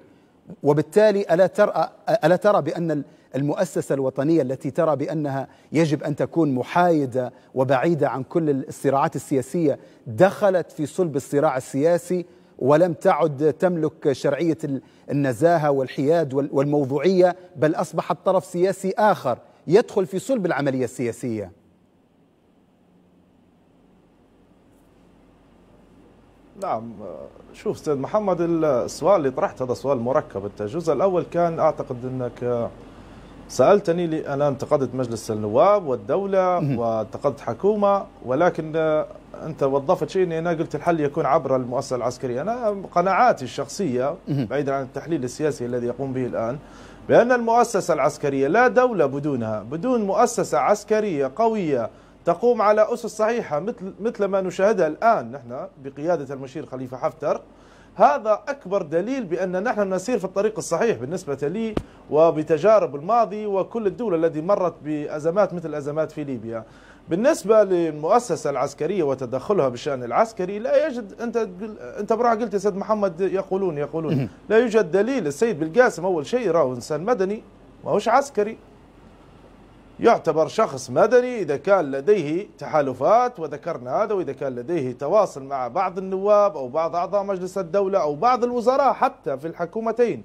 وبالتالي ألا ترى, ألا ترى بأن المؤسسة الوطنية التي ترى بأنها يجب أن تكون محايدة وبعيدة عن كل الصراعات السياسية دخلت في صلب الصراع السياسي ولم تعد تملك شرعية النزاهة والحياد والموضوعية بل أصبحت طرف سياسي آخر يدخل في صلب العملية السياسية نعم شوف استاذ محمد السؤال اللي طرحت هذا سؤال مركب انت الجزء الاول كان اعتقد انك سألتني لي أنا انتقدت مجلس النواب والدولة وانتقدت حكومة ولكن آه، أنت وظفت شيء أني أنا قلت الحل يكون عبر المؤسسة العسكرية أنا قناعاتي الشخصية بعيدا عن التحليل السياسي الذي يقوم به الآن بأن المؤسسة العسكرية لا دولة بدونها بدون مؤسسة عسكرية قوية تقوم على أسس صحيحة مثل, مثل ما نشاهدها الآن نحن بقيادة المشير خليفة حفتر هذا أكبر دليل بأن نحن نسير في الطريق الصحيح بالنسبة لي وبتجارب الماضي وكل الدول التي مرت بأزمات مثل أزمات في ليبيا بالنسبة للمؤسسة العسكرية وتدخلها بالشأن العسكري لا يجد أنت أنت براح قلت يا سيد محمد يقولون يقولون لا يوجد دليل السيد بالقاسم أول شيء راه إنسان مدني ما هوش عسكري يعتبر شخص مدني إذا كان لديه تحالفات وذكرنا هذا وإذا كان لديه تواصل مع بعض النواب أو بعض أعضاء مجلس الدولة أو بعض الوزراء حتى في الحكومتين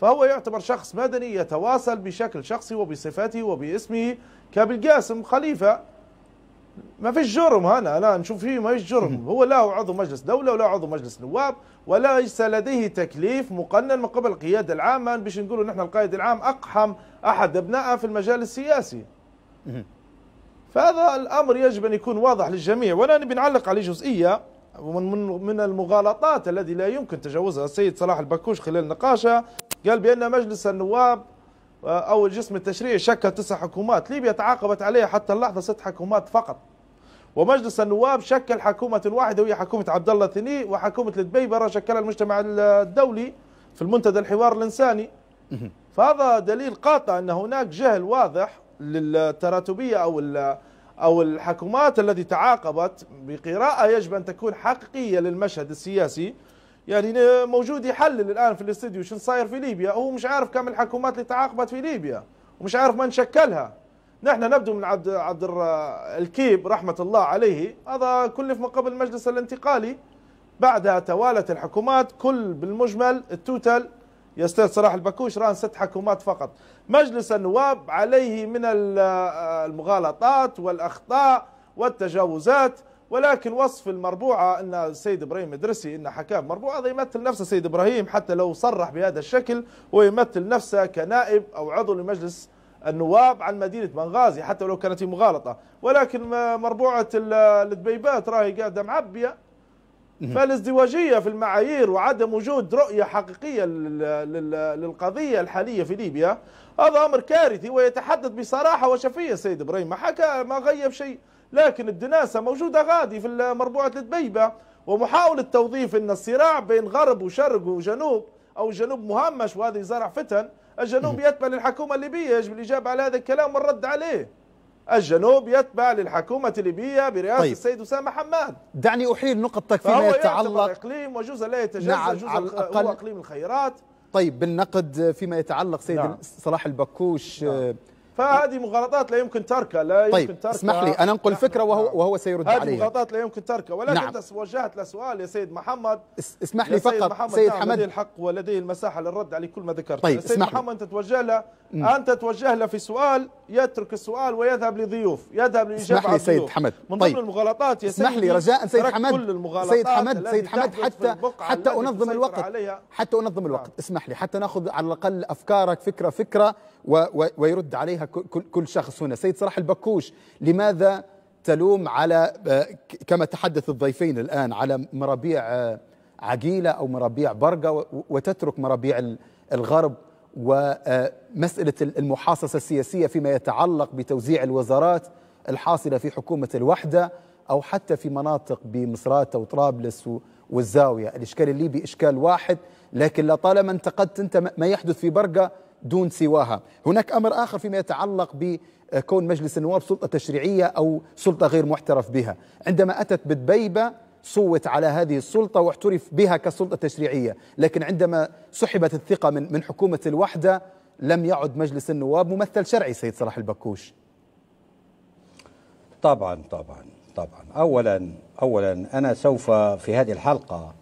فهو يعتبر شخص مدني يتواصل بشكل شخصي وبصفته وباسمه كابن قاسم خليفة ما فيش جرم هنا لا نشوف فيه ما فيش جرم هو لا هو عضو مجلس دولة ولا عضو مجلس نواب وليس لديه تكليف مقنن من قبل القيادة العامة باش نقولوا نحن القائد العام أقحم أحد أبنائه في المجال السياسي فهذا الأمر يجب أن يكون واضح للجميع وأنا نبي نعلق عليه جزئية ومن من المغالطات الذي لا يمكن تجاوزها السيد صلاح البكوش خلال نقاشه قال بأن مجلس النواب آه، أو الجسم التشريعي شكل تسع حكومات ليبيا تعاقبت عليها حتى اللحظة ست حكومات فقط ومجلس النواب شكل حكومة واحدة وهي حكومة عبد الله الثني وحكومة الدبيبرة شكلها المجتمع الدولي في المنتدى الحوار الإنساني فهذا دليل قاطع أن هناك جهل واضح للتراتبية أو أو الحكومات التي تعاقبت بقراءة يجب أن تكون حقيقية للمشهد السياسي يعني موجود يحلل الان في الاستديو شو صاير في ليبيا هو مش عارف كم الحكومات اللي تعاقبت في ليبيا ومش عارف من شكلها نحن نبدو من عبد عبد الكيب رحمه الله عليه هذا كلف من قبل المجلس الانتقالي بعدها توالت الحكومات كل بالمجمل التوتال استاذ صلاح البكوش ران ست حكومات فقط مجلس النواب عليه من المغالطات والاخطاء والتجاوزات ولكن وصف المربوعة أن السيد إبراهيم مدرسي أن حكاه مربوعة هذا يمثل نفسه سيد إبراهيم حتى لو صرح بهذا الشكل ويمثل نفسه كنائب أو عضو لمجلس النواب عن مدينة بنغازي حتى لو كانت مغالطة ولكن مربوعة الدبيبات راهي قاعدة معبية فالازدواجية في المعايير وعدم وجود رؤية حقيقية للقضية الحالية في ليبيا هذا أمر كارثي ويتحدث بصراحة وشفية السيد إبراهيم ما حكى ما غيب شيء لكن الدناسة موجودة غادي في مربوعة الدبيبة ومحاولة توظيف أن الصراع بين غرب وشرق وجنوب أو الجنوب مهمش وهذه زرع فتن الجنوب يتبع للحكومة الليبية يجب الإجابة على هذا الكلام والرد عليه الجنوب يتبع للحكومة الليبية برئاسة طيب. السيد أسامة حماد دعني أحيل نقطتك فيما يتعلق إقليم وجزء لا يتجزأ نعم جزء الأقل هو إقليم الخيرات طيب بالنقد فيما يتعلق سيد نعم. صلاح البكوش نعم. فهذه مغالطات لا يمكن تركها لا يمكن طيب تركها اسمح لي انا انقل فكره وهو وهو سيرد عليها هذه مغالطات لا يمكن تركها ولكن نعم. انت له لسؤال يا سيد محمد اسمح لي فقط محمد سيد نعم حمد لديه الحق ولديه المساحه للرد على كل ما ذكرت طيب سيد محمد انت توجه له انت توجه له في سؤال يترك السؤال ويذهب لضيوف يذهب لاجابه اسمح لي طيب. سيد حمد من ضمن طيب. المغالطات يا سيد اسمح لي رجاء سيد حمد كل المغالطات سيد حمد سيد حمد حتى حتى انظم الوقت حتى انظم الوقت اسمح لي حتى ناخذ على الاقل افكارك فكره فكره ويرد عليها كل شخص هنا سيد صلاح البكوش لماذا تلوم على آه، كما تحدث الضيفين الآن على مرابيع آه، عقيلة أو مرابيع برقة وتترك مرابيع الغرب ومسألة آه، المحاصصة السياسية فيما يتعلق بتوزيع الوزارات الحاصلة في حكومة الوحدة أو حتى في مناطق بمصراتة وطرابلس والزاوية الإشكال الليبي إشكال واحد لكن لطالما انتقدت أنت ما يحدث في برقة دون سواها هناك أمر آخر فيما يتعلق بكون مجلس النواب سلطة تشريعية أو سلطة غير معترف بها عندما أتت بدبيبة صوت على هذه السلطة واحترف بها كسلطة تشريعية لكن عندما سحبت الثقة من, من حكومة الوحدة لم يعد مجلس النواب ممثل شرعي سيد صلاح البكوش طبعا طبعا طبعا أولا أولا أنا سوف في هذه الحلقة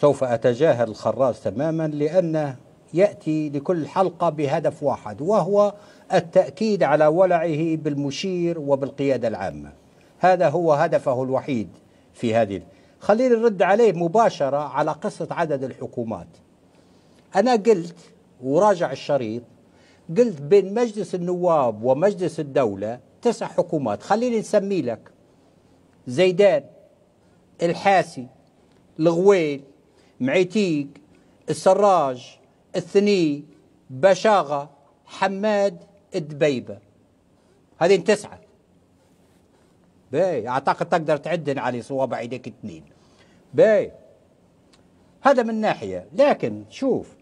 سوف أتجاهل الخراس تماما لأنه ياتي لكل حلقه بهدف واحد وهو التاكيد على ولعه بالمشير وبالقياده العامه. هذا هو هدفه الوحيد في هذه خلينا نرد عليه مباشره على قصه عدد الحكومات. انا قلت وراجع الشريط قلت بين مجلس النواب ومجلس الدوله تسع حكومات خليني نسمي لك زيدان الحاسي الغويل معيتيق السراج اثني بشاغة حماد دبيبة هذين تسعة باي أعتقد تقدر تعدن على صوابع ايديك اثنين باي هذا من ناحية لكن شوف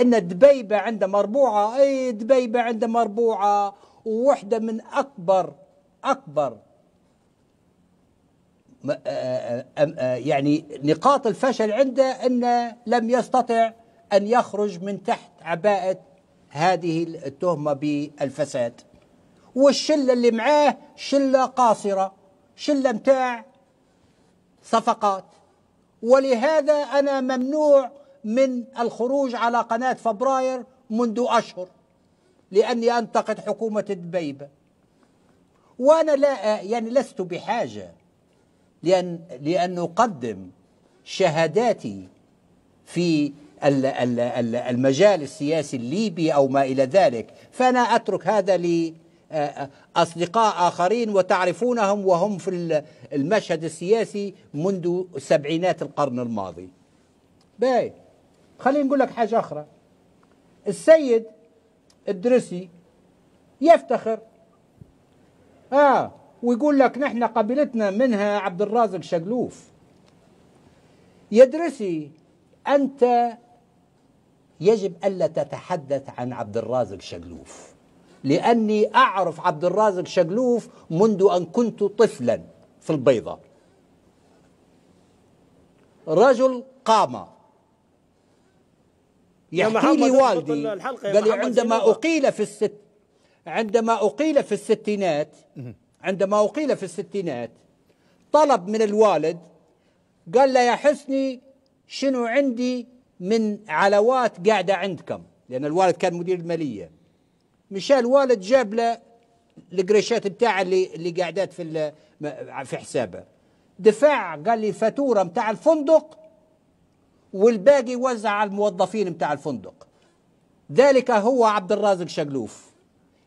ان دبيبه عنده مربوعه اي دبيبه عنده مربوعه ووحدة من اكبر اكبر آه، آه، آه، يعني نقاط الفشل عنده انه لم يستطع أن يخرج من تحت عباءة هذه التهمة بالفساد والشلة اللي معاه شلة قاصرة شلة متاع صفقات ولهذا أنا ممنوع من الخروج على قناة فبراير منذ أشهر لأني أنتقد حكومة دبيبة وأنا لا يعني لست بحاجة لأن لأن أقدم شهاداتي في المجال السياسي الليبي أو ما إلى ذلك فأنا أترك هذا ل أصدقاء آخرين وتعرفونهم وهم في المشهد السياسي منذ سبعينات القرن الماضي باي خلينا نقول لك حاجة أخرى السيد الدرسي يفتخر آه ويقول لك نحن قبيلتنا منها عبد الرازق شقلوف يا أنت يجب ألا تتحدث عن عبد الرازق شقلوف لأني أعرف عبد الرازق شقلوف منذ أن كنت طفلا في البيضة رجل قام يحكي لي والدي قال لي عندما أقيل في الست عندما أقيل في الستينات عندما أقيل في الستينات طلب من الوالد قال له يا حسني شنو عندي من علاوات قاعدة عندكم لأن الوالد كان مدير المالية مشى الوالد جاب له القريشات بتاع اللي اللي قاعدات في في حسابه دفع قال لي فاتوره بتاع الفندق والباقي وزع على الموظفين بتاع الفندق ذلك هو عبد الرازق شقلوف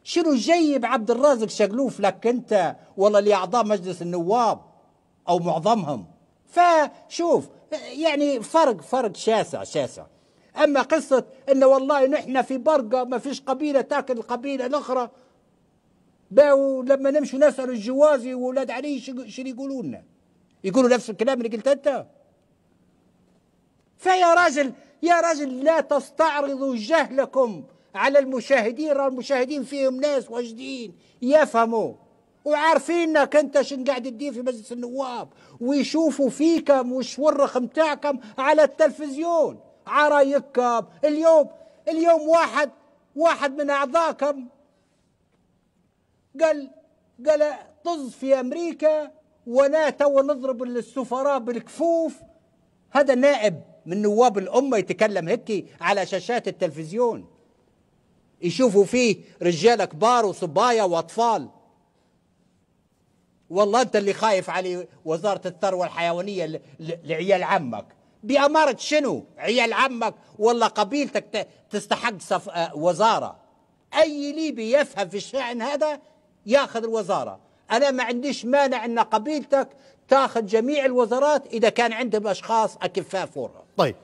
شنو جيب عبد الرازق شقلوف لك انت ولا لاعضاء مجلس النواب او معظمهم فشوف يعني فرق فرق شاسع شاسع اما قصه ان والله نحن في برقه ما فيش قبيله تاكل القبيله الاخرى باو لما نمشي نسال الجوازي واولاد علي شنو يقولوا لنا يقولوا نفس الكلام اللي قلت انت فيا راجل يا راجل لا تستعرضوا جهلكم على المشاهدين راه المشاهدين فيهم ناس واجدين يفهموا وعارفينك انت شن قاعد تدير في مجلس النواب ويشوفوا فيكم والشورخ متاعكم على التلفزيون عرايكم اليوم اليوم واحد واحد من اعضاكم قال قال طز في امريكا وانا تو نضرب السفراء بالكفوف هذا نائب من نواب الامه يتكلم هيك على شاشات التلفزيون يشوفوا فيه رجال كبار وصبايا واطفال والله انت اللي خايف على وزاره الثروه الحيوانيه لعيال عمك بأمارة شنو عيال عمك ولا قبيلتك تستحق صف آه، وزارة أي ليبي يفهم في الشأن هذا ياخذ الوزارة أنا ما عنديش مانع أن قبيلتك تاخذ جميع الوزارات إذا كان عندهم أشخاص أكفاء فورا طيب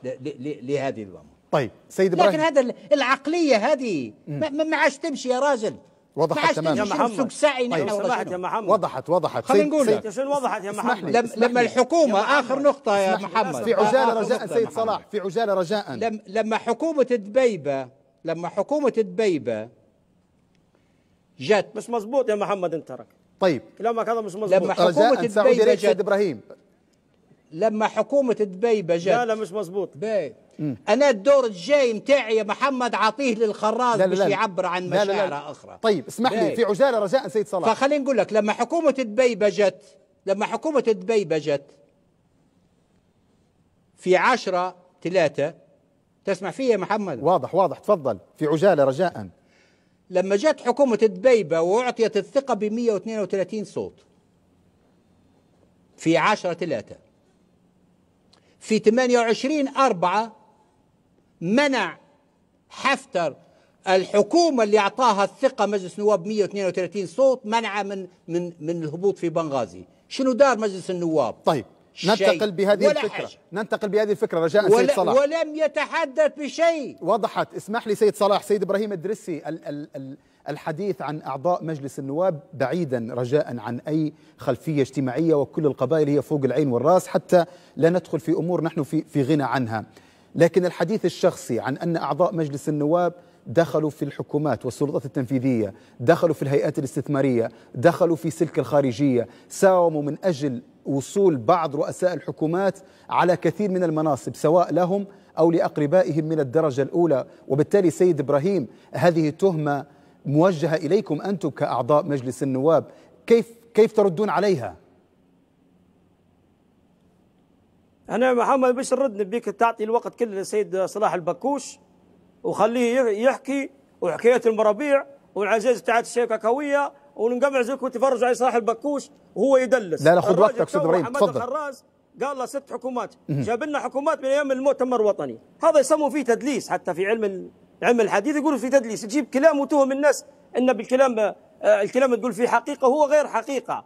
لهذه الأمور طيب سيد ابراهيم لكن هذا العقلية هذه ما عادش تمشي يا راجل وضحت تماما يا محمد سعي طيب وضحت يا محمد وضحت وضحت خلينا نقول شنو وضحت يا محمد لما, لما الحكومه اخر نقطه يا محمد في عجاله رجاء سيد صلاح في عجاله رجاء لما حكومه دبيبه لما حكومه دبيبه جت مش مزبوط يا محمد انت ترك طيب كلامك هذا مش مزبوط لما حكومه دبيبه جت ابراهيم لما حكومه دبيبه جت لا لا مش مزبوط بيه انا الدور الجاي نتاعي يا محمد عطيه للخراز باش يعبر عن مشاعر لا لا لا. اخرى طيب اسمح لي إيه. في عجاله رجاء سيد صلاح فخليني نقول لك لما حكومه دبي بجت لما حكومه دبي بجت في عشرة ثلاثة تسمع في يا محمد واضح واضح تفضل في عجالة رجاء لما جت حكومة دبيبة وأعطيت الثقة ب 132 صوت في 10 3 في 28 4 منع حفتر الحكومه اللي اعطاها الثقه مجلس النواب 132 صوت منع من من من الهبوط في بنغازي شنو دار مجلس النواب طيب ننتقل بهذه الفكرة حاجة. ننتقل بهذه الفكرة رجاء سيد صلاح ولم يتحدث بشيء وضحت اسمح لي سيد صلاح سيد إبراهيم الدرسي ال ال ال الحديث عن أعضاء مجلس النواب بعيدا رجاء عن أي خلفية اجتماعية وكل القبائل هي فوق العين والرأس حتى لا ندخل في أمور نحن في, في غنى عنها لكن الحديث الشخصي عن أن أعضاء مجلس النواب دخلوا في الحكومات والسلطات التنفيذية دخلوا في الهيئات الاستثمارية دخلوا في سلك الخارجية ساوموا من أجل وصول بعض رؤساء الحكومات على كثير من المناصب سواء لهم أو لأقربائهم من الدرجة الأولى وبالتالي سيد إبراهيم هذه تهمة موجهة إليكم أنتم كأعضاء مجلس النواب كيف, كيف تردون عليها؟ أنا محمد باش نرد بيك تعطي الوقت كله للسيد صلاح البكوش وخليه يحكي وحكاية المرابيع والعزيز بتاعت الشيخ كاكاوية ونقمع زيكم وتفرجوا على صلاح البكوش وهو يدلس لا لا خذ وقتك استاذ ابراهيم تفضل الخراز قال له ست حكومات جاب لنا حكومات من ايام المؤتمر الوطني هذا يسموه فيه تدليس حتى في علم علم الحديث يقولوا فيه تدليس تجيب كلام وتهم الناس ان بالكلام آه، الكلام تقول فيه حقيقه هو غير حقيقه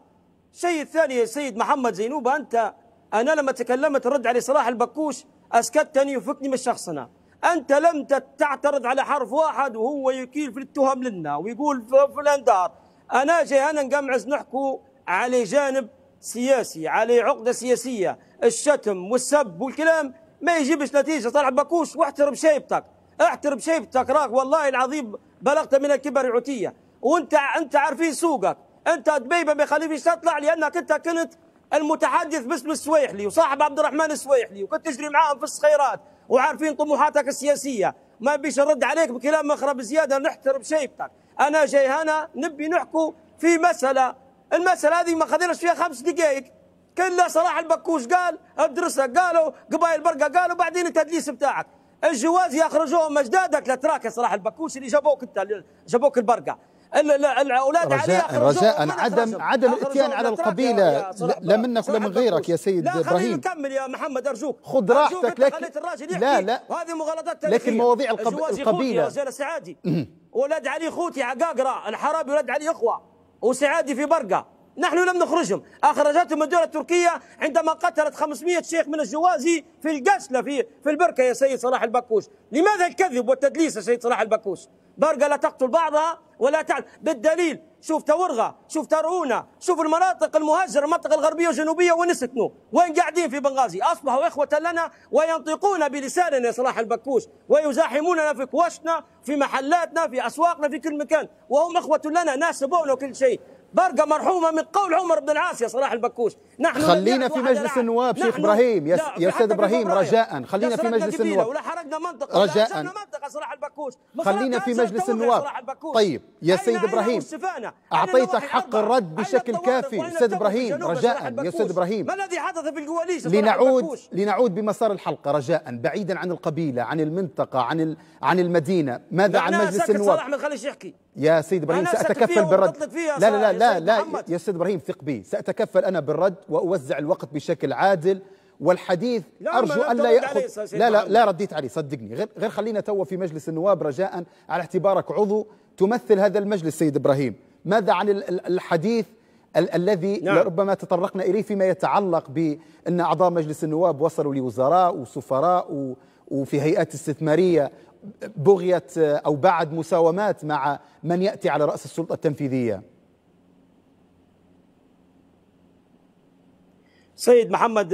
الشيء الثاني يا سيد محمد زينوب انت أنا لما تكلمت الرد على صلاح البكوش أسكتني وفكني من شخصنا أنت لم تعترض على حرف واحد وهو يكيل في التهم لنا ويقول فلان دار أنا جاي أنا نقمعز نحكوا على جانب سياسي على عقدة سياسية الشتم والسب والكلام ما يجيبش نتيجة صلاح البكوش واحترم شيبتك احترم شيبتك راك والله العظيم بلغت من الكبر عتية وانت انت عارفين سوقك انت دبيبة ما يخليكش تطلع لانك انت كنت المتحدث باسم السويحلي وصاحب عبد الرحمن السويحلي وكنت تجري معاهم في الصخيرات وعارفين طموحاتك السياسيه ما بيش ارد عليك بكلام مخرب زياده نحترم شيبتك انا جاي هنا نبي نحكوا في مساله المساله هذه ما خذيناش فيها خمس دقائق كلا صلاح البكوش قال ادرسها قالوا قبائل برقه قالوا بعدين التدليس بتاعك الجواز يخرجوهم اجدادك لتراك صلاح البكوش اللي جابوك انت جابوك البرقه الاولاد رجاء رجاء عدم عدم الاتيان على القبيله لا منك ولا من غيرك يا سيد لا ابراهيم لا نكمل يا محمد ارجوك خذ راحتك لكن لا لا وهذه مغالطات لكن مواضيع القبيله يا سعادي ولد علي خوتي عقاقره الحرابي ولد علي اخوه وسعادي في برقه نحن لم نخرجهم أخرجتهم الدولة التركية عندما قتلت 500 شيخ من الجوازي في القسلة في في البركة يا سيد صلاح البكوش لماذا الكذب والتدليس يا سيد صلاح البكوش برقة لا تقتل بعضها ولا تعلم بالدليل شوف تورغة شوف ترؤونة شوف المناطق المهجرة المنطقة الغربية والجنوبية وين سكنوا وين قاعدين في بنغازي أصبحوا إخوة لنا وينطقون بلساننا يا صلاح البكوش ويزاحموننا في كوشنا في محلاتنا في أسواقنا في كل مكان وهم إخوة لنا ناسبونا وكل شيء برقة مرحومة من قول عمر بن العاص يا صلاح البكوش نحن خلينا في مجلس النواب شيخ إبراهيم يا, أستاذ إبراهيم رجاء خلينا في مجلس النواب ولا حرقنا منطقة رجاء منطقة صلاح البكوش خلينا في مجلس النواب طيب يا سيد إبراهيم أعطيتك حق الرد بشكل كافي أستاذ إبراهيم رجاء يا أستاذ إبراهيم ما الذي حدث في الجواليس لنعود لنعود بمسار الحلقة رجاء بعيدا عن القبيلة عن المنطقة عن عن المدينة ماذا عن مجلس النواب صلاح ما خليش يحكي يا سيد ابراهيم ساتكفل بالرد لا لا لا لا, لا يا سيد ابراهيم ثق بي ساتكفل انا بالرد واوزع الوقت بشكل عادل والحديث لا ارجو الا ياخذ لا لا لا رديت عليه صدقني غير غير خلينا تو في مجلس النواب رجاء على اعتبارك عضو تمثل هذا المجلس سيد ابراهيم ماذا عن الحديث ال الذي نعم. ربما تطرقنا اليه فيما يتعلق بان اعضاء مجلس النواب وصلوا لوزراء وسفراء و وفي هيئات استثماريه بغية أو بعد مساومات مع من يأتي على رأس السلطة التنفيذية سيد محمد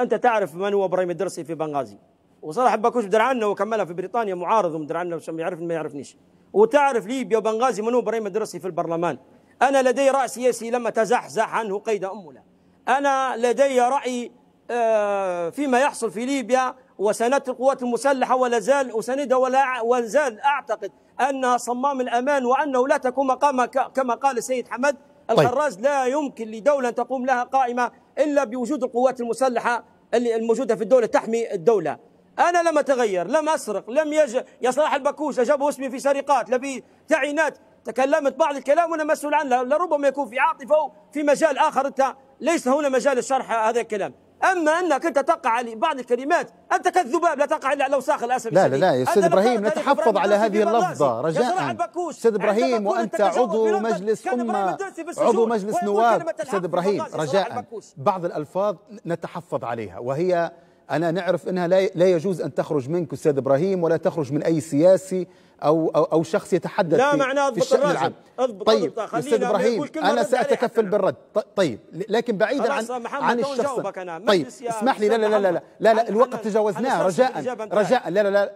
أنت تعرف من هو إبراهيم الدرسي في بنغازي وصراحة باكوش درعنا وكملها في بريطانيا معارض ومدرعنا وشم يعرفني ما يعرفنيش وتعرف ليبيا وبنغازي من هو إبراهيم الدرسي في البرلمان أنا لدي رأي سياسي لما تزحزح عنه قيد أمنا أنا لدي رأي آه، فيما يحصل في ليبيا وسندت القوات المسلحة ولا زال أساندها ولا وزال أعتقد أنها صمام الأمان وأنه لا تكون مقام كما قال السيد حمد الخراز طيب. لا يمكن لدولة أن تقوم لها قائمة إلا بوجود القوات المسلحة الموجودة في الدولة تحمي الدولة أنا لم أتغير لم أسرق لم يج... يا صلاح البكوش جابوا اسمي في سرقات لا في تعيينات تكلمت بعض الكلام وأنا مسؤول عنه لربما يكون في عاطفة أو في مجال آخر أنت ليس هنا مجال الشرح هذا الكلام أما أنك أنت تقع بعض الكلمات أنت كالذباب لا تقع إلا على اوساخ الأسد لا لا لا يا أستاذ إبراهيم نتحفظ على هذه اللفظة رجاء أستاذ إبراهيم وأنت عضو مجلس أمة عضو مجلس نواب أستاذ إبراهيم رجاء بعض الألفاظ نتحفظ عليها وهي أنا نعرف أنها لا يجوز أن تخرج منك أستاذ إبراهيم ولا تخرج من أي سياسي أو أو, أو شخص يتحدث لا معنى أضبط الشأن العام أضبط طيب أستاذ إبراهيم أنا سأتكفل بالرد طيب لكن بعيدا عن عن الشخص طيب اسمح لي لا لا لا لا لا, لا, لا الوقت تجاوزناه رجاء رجاء لا لا لا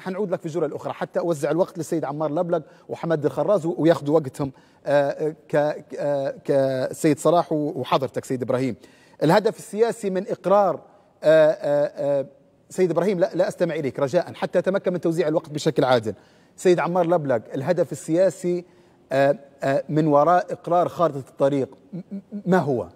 حنعود لك في الجرة الأخرى حتى أوزع الوقت للسيد عمار لبلق وحمد الخراز وياخذوا وقتهم آه، ك آه، كسيد صلاح وحضرتك سيد إبراهيم الهدف السياسي من إقرار آه، آه، آه، سيد إبراهيم لا, لا أستمع إليك رجاء حتى أتمكن من توزيع الوقت بشكل عادل سيد عمار لبلق الهدف السياسي من وراء إقرار خارطة الطريق ما هو؟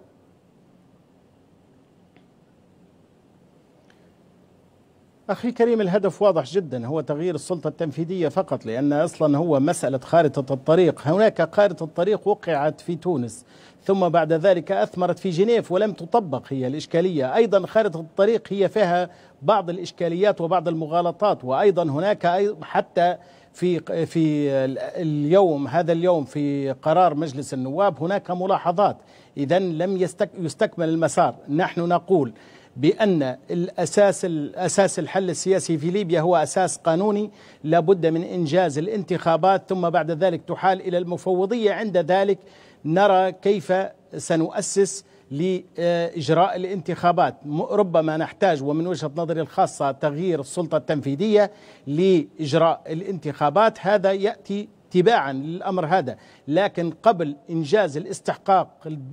أخي كريم الهدف واضح جدا هو تغيير السلطة التنفيذية فقط لأن أصلا هو مسألة خارطة الطريق هناك خارطة الطريق وقعت في تونس ثم بعد ذلك أثمرت في جنيف ولم تطبق هي الإشكالية أيضا خارطة الطريق هي فيها بعض الإشكاليات وبعض المغالطات وأيضا هناك حتى في في اليوم هذا اليوم في قرار مجلس النواب هناك ملاحظات اذا لم يستك يستكمل المسار نحن نقول بان الاساس الاساس الحل السياسي في ليبيا هو اساس قانوني لابد من انجاز الانتخابات ثم بعد ذلك تحال الى المفوضيه عند ذلك نرى كيف سنؤسس لإجراء الانتخابات ربما نحتاج ومن وجهة نظري الخاصة تغيير السلطة التنفيذية لإجراء الانتخابات هذا يأتي تباعا للأمر هذا لكن قبل إنجاز الاستحقاق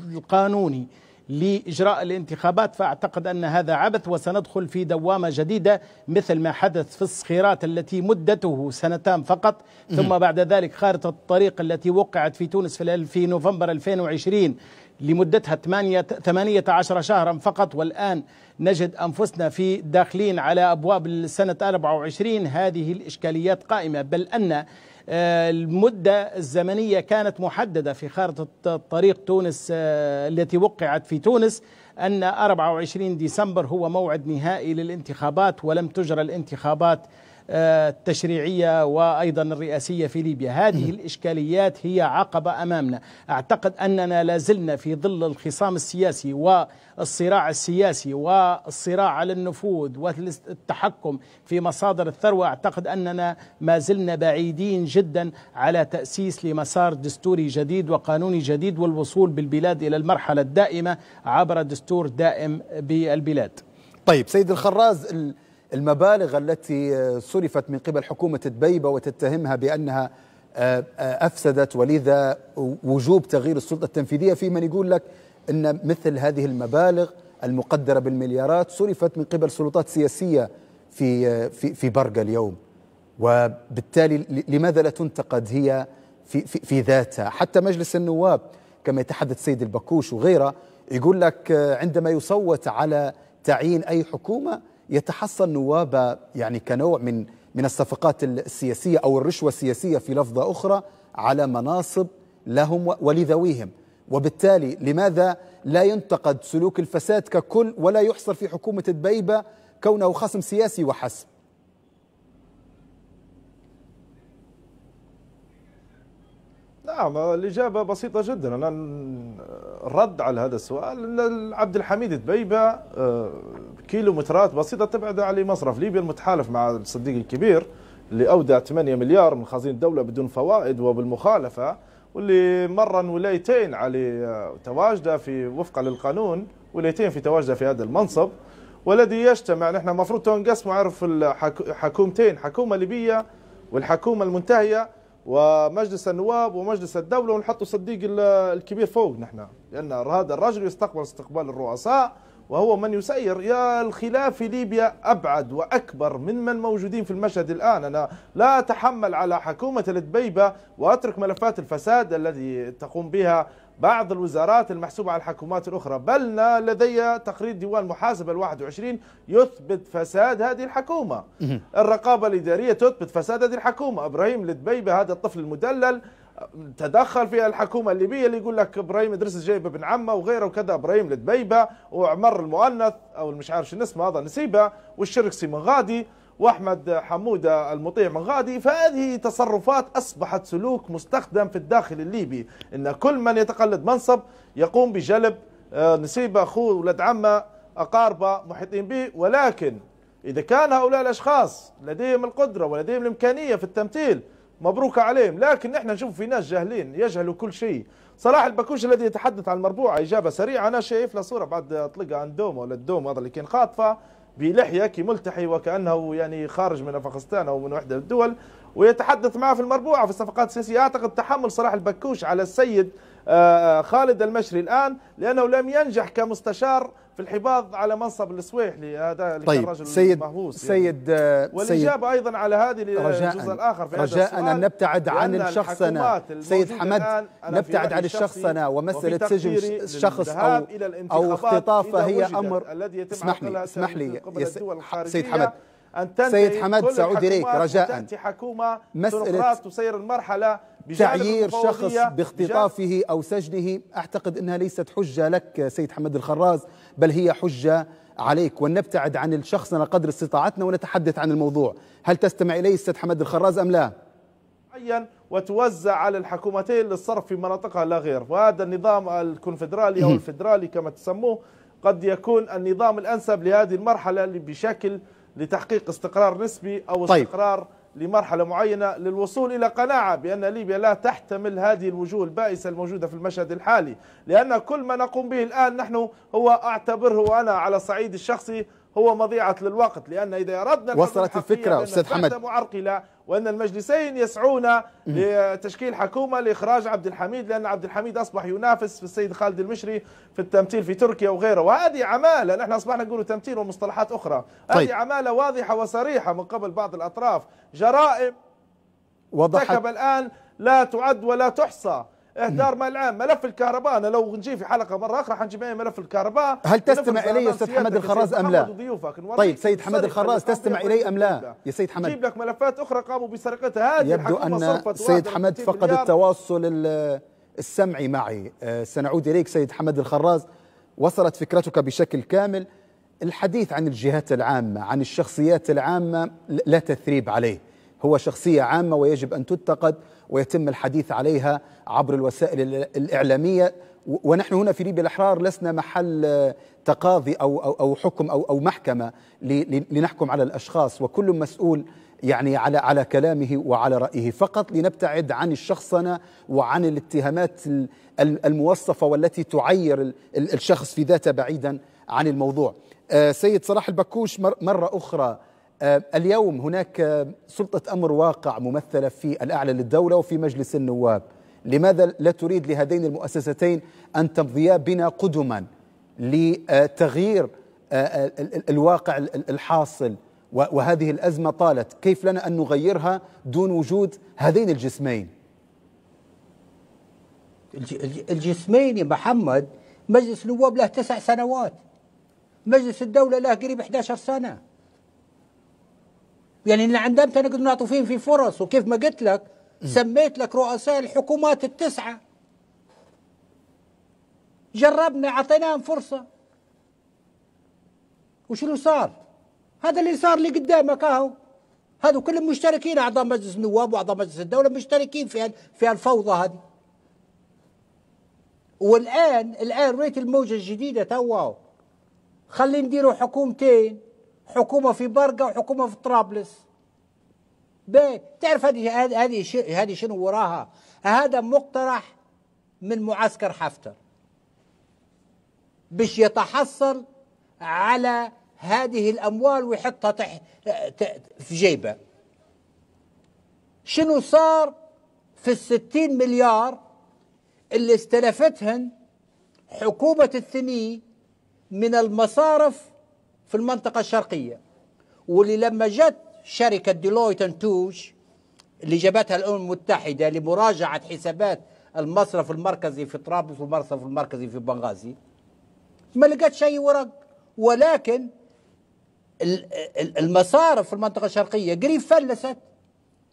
القانوني لاجراء الانتخابات فاعتقد ان هذا عبث وسندخل في دوامه جديده مثل ما حدث في الصخيرات التي مدته سنتان فقط ثم بعد ذلك خارطه الطريق التي وقعت في تونس في, في نوفمبر 2020 لمدتها 18 شهرا فقط والآن نجد أنفسنا في داخلين على أبواب السنة 24 هذه الإشكاليات قائمة بل أن آه، المدة الزمنية كانت محددة في خارطة طريق تونس آه، التي وقعت في تونس أن 24 ديسمبر هو موعد نهائي للانتخابات ولم تجرى الانتخابات التشريعية وأيضا الرئاسية في ليبيا هذه الإشكاليات هي عقبة أمامنا أعتقد أننا لازلنا في ظل الخصام السياسي والصراع السياسي والصراع على النفوذ والتحكم في مصادر الثروة أعتقد أننا ما زلنا بعيدين جدا على تأسيس لمسار دستوري جديد وقانوني جديد والوصول بالبلاد إلى المرحلة الدائمة عبر دستور دائم بالبلاد طيب سيد الخراز المبالغ التي آه، صرفت من قبل حكومة دبيبة وتتهمها بأنها آه، آه، أفسدت ولذا وجوب تغيير السلطة التنفيذية في من يقول لك أن مثل هذه المبالغ المقدرة بالمليارات صرفت من قبل سلطات سياسية في في في برقة اليوم وبالتالي لماذا لا تنتقد هي في في, في ذاتها حتى مجلس النواب كما يتحدث سيد البكوش وغيره يقول لك عندما يصوت على تعيين أي حكومة يتحصل نواب يعني كنوع من من الصفقات السياسية أو الرشوة السياسية في لفظة أخرى على مناصب لهم ولذويهم وبالتالي لماذا لا ينتقد سلوك الفساد ككل ولا يحصر في حكومة دبيبة كونه خصم سياسي وحسب نعم الإجابة بسيطة جدا أنا الرد على هذا السؤال أن عبد الحميد دبيبة آه، كيلومترات بسيطة تبعد على مصرف ليبيا المتحالف مع الصديق الكبير اللي أودع 8 مليار من خزينة الدولة بدون فوائد وبالمخالفة واللي مرن ولايتين على تواجده في وفقا للقانون ولايتين في تواجده في هذا المنصب والذي يجتمع نحن المفروض تنقسموا عرف حكومتين حكومة ليبية والحكومة المنتهية ومجلس النواب ومجلس الدوله ونحطوا صديق الكبير فوق نحن لان هذا الرجل يستقبل استقبال الرؤساء وهو من يسير يا الخلاف في ليبيا أبعد وأكبر من من موجودين في المشهد الآن أنا لا أتحمل على حكومة الدبيبة وأترك ملفات الفساد الذي تقوم بها بعض الوزارات المحسوبة على الحكومات الأخرى بل لدي تقرير ديوان محاسبة الواحد وعشرين يثبت فساد هذه الحكومة الرقابة الإدارية تثبت فساد هذه الحكومة إبراهيم الدبيبة هذا الطفل المدلل تدخل فيها الحكومة الليبية اللي يقول لك إبراهيم إدريس جايب ابن عمه وغيره وكذا إبراهيم الدبيبة وعمر المؤنث أو مش عارف شو اسمه هذا نسيبة والشرك سيمون غادي واحمد حموده المطيع من غادي فهذه تصرفات اصبحت سلوك مستخدم في الداخل الليبي ان كل من يتقلد منصب يقوم بجلب آه، نسيبه اخوه ولد عمه اقاربه محيطين به ولكن اذا كان هؤلاء الاشخاص لديهم القدره ولديهم الامكانيه في التمثيل مبروك عليهم لكن نحن نشوف في ناس جاهلين يجهلوا كل شيء صلاح البكوش الذي يتحدث عن المربوعه اجابه سريعه انا شايف له صوره بعد اطلقها عن دومه ولا الدوم هذا اللي كان خاطفه بلحية كملتحي وكأنه يعني خارج من أفغانستان أو من واحدة من الدول ويتحدث معه في المربوعة في الصفقات السياسية أعتقد تحمل صلاح البكوش على السيد آه، خالد المشري الآن لأنه لم ينجح كمستشار في الحفاظ على منصب السويحلي هذا اللي طيب كان رجل سيد مهووس سيد يعني. آه، والاجابه ايضا على هذه الجزء الاخر في رجاء ان نبتعد عن الشخصنه سيد حمد نبتعد عن الشخصنه ومساله سجن شخص او او اختطافه هي امر الذي اسمح لي اسمح لي سيد حمد أن سيد حمد سعود إليك رجاء تأتي حكومة مسألة تسير المرحلة تعيير شخص باختطافه أو سجنه أعتقد أنها ليست حجة لك سيد حمد الخراز بل هي حجة عليك ولنبتعد عن الشخص على قدر استطاعتنا ونتحدث عن الموضوع هل تستمع إلي السيد حمد الخراز أم لا؟ معين وتوزع على الحكومتين للصرف في مناطقها لا غير وهذا النظام الكونفدرالي أو الفدرالي كما تسموه قد يكون النظام الأنسب لهذه المرحلة بشكل لتحقيق استقرار نسبي أو طيب. استقرار طيب. لمرحلة معينة للوصول إلى قناعة بأن ليبيا لا تحتمل هذه الوجوه البائسة الموجودة في المشهد الحالي لأن كل ما نقوم به الآن نحن هو أعتبره أنا على صعيد الشخصي هو مضيعة للوقت لأن إذا أردنا وصلت الفكرة أستاذ حمد معرقلة وأن المجلسين يسعون لتشكيل حكومة لإخراج عبد الحميد لأن عبد الحميد أصبح ينافس في السيد خالد المشري في التمثيل في تركيا وغيره وهذه عمالة نحن أصبحنا نقول تمثيل ومصطلحات أخرى طيب. هذه عمالة واضحة وصريحة من قبل بعض الأطراف جرائم وضحت الآن لا تعد ولا تحصى اهدار مال العام ملف الكهرباء انا لو نجي في حلقه مره اخرى حنجيب ملف الكهرباء هل تستمع الي استاذ طيب، حمد الخراز ام لا طيب سيد حمد الخراز تستمع الي ام لا يا سيد حمد جيب لك ملفات اخرى قاموا بسرقتها هذه يبدو ان سيد حمد فقد التواصل السمعي معي آه، سنعود اليك سيد حمد الخراز وصلت فكرتك بشكل كامل الحديث عن الجهات العامه عن الشخصيات العامه لا تثريب عليه هو شخصيه عامه ويجب ان تتقد ويتم الحديث عليها عبر الوسائل الإعلامية ونحن هنا في ليبيا الأحرار لسنا محل آه، تقاضي أو, أو, أو حكم أو, أو محكمة لنحكم على الأشخاص وكل مسؤول يعني على على كلامه وعلى رايه فقط لنبتعد عن الشخصنه وعن الاتهامات الموصفه والتي تعير الشخص في ذاته بعيدا عن الموضوع. آه، سيد صلاح البكوش مره اخرى آه، اليوم هناك آه، سلطة أمر واقع ممثلة في الأعلى للدولة وفي مجلس النواب لماذا لا تريد لهذين المؤسستين أن تمضيا بنا قدما لتغيير آه، الواقع الحاصل وهذه الأزمة طالت كيف لنا أن نغيرها دون وجود هذين الجسمين الجسمين يا محمد مجلس النواب له تسع سنوات مجلس الدولة له قريب 11 سنة يعني اللي عندنا نقدر معطوفين في فرص وكيف ما قلت لك سميت لك رؤساء الحكومات التسعه جربنا اعطيناهم فرصه وش اللي صار؟ هذا اللي صار اللي قدامك اهو هذو كلهم مشتركين اعضاء مجلس النواب واعضاء مجلس الدوله مشتركين في في الفوضى هذه والان الان ريت الموجه الجديده تو خلي نديروا حكومتين حكومه في برقه وحكومه في طرابلس بيه تعرف هذه هذه هذه شنو وراها هذا مقترح من معسكر حفتر باش يتحصل على هذه الاموال ويحطها تح... في جيبه شنو صار في الستين مليار اللي استلفتهن حكومة الثني من المصارف في المنطقة الشرقية واللي لما جت شركة ديلويت توش اللي جابتها الأمم المتحدة لمراجعة حسابات المصرف المركزي في طرابلس والمصرف المركزي في بنغازي ما لقت شيء ورق ولكن المصارف في المنطقة الشرقية قريب فلست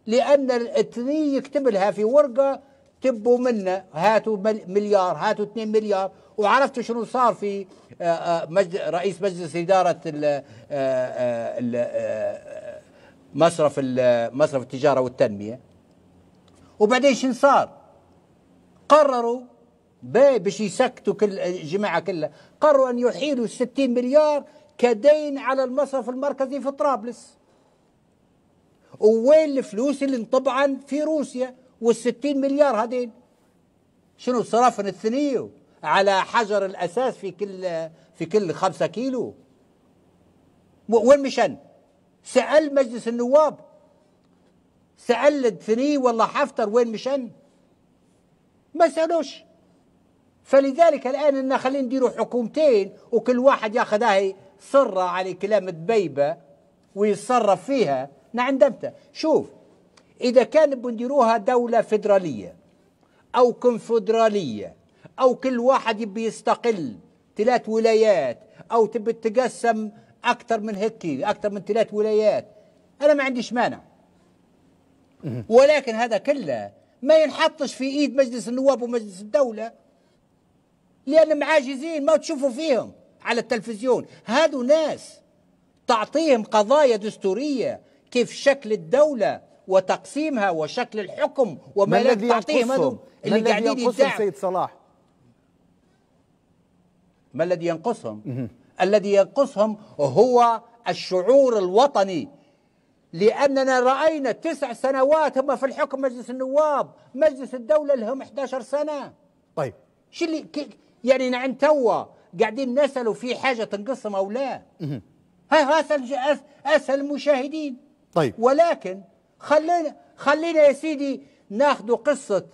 لأن الاثنين يكتب لها في ورقة تبوا منا هاتوا مليار هاتوا 2 مليار وعرفتوا شنو صار في آه، آه، رئيس مجلس إدارة آه، مصرف مصرف التجارة والتنمية وبعدين شن صار؟ قرروا باش يسكتوا كل الجماعة كلها قرروا أن يحيلوا 60 مليار كدين على المصرف المركزي في طرابلس ووين الفلوس اللي انطبعن في روسيا وال 60 مليار هذين شنو صرفن الثنيو على حجر الأساس في كل في كل خمسة كيلو وين مشان سأل مجلس النواب سأل الدفني والله حفتر وين مشان ما سألوش فلذلك الآن إن خلينا نديروا حكومتين وكل واحد ياخذ هاي صرة على كلام دبيبة ويتصرف فيها عندمته شوف إذا كان بنديروها دولة فيدرالية أو كونفدرالية أو كل واحد يبي يستقل ثلاث ولايات أو تبي تقسم أكثر من هيك أكثر من ثلاث ولايات أنا ما عنديش مانع ولكن هذا كله ما ينحطش في إيد مجلس النواب ومجلس الدولة لأنهم عاجزين ما تشوفوا فيهم على التلفزيون هذو ناس تعطيهم قضايا دستورية كيف شكل الدولة وتقسيمها وشكل الحكم وما الذي تعطيهم هذو اللي قاعدين يدعم سيد صلاح ما الذي ينقصهم الذي ينقصهم هو الشعور الوطني لأننا رأينا تسع سنوات هم في الحكم مجلس النواب مجلس الدولة لهم 11 سنة طيب شو اللي يعني نعم توا قاعدين نسألوا في حاجة تنقصهم أو لا ها أسأل أسأل المشاهدين طيب ولكن خلينا خلينا يا سيدي ناخذ قصة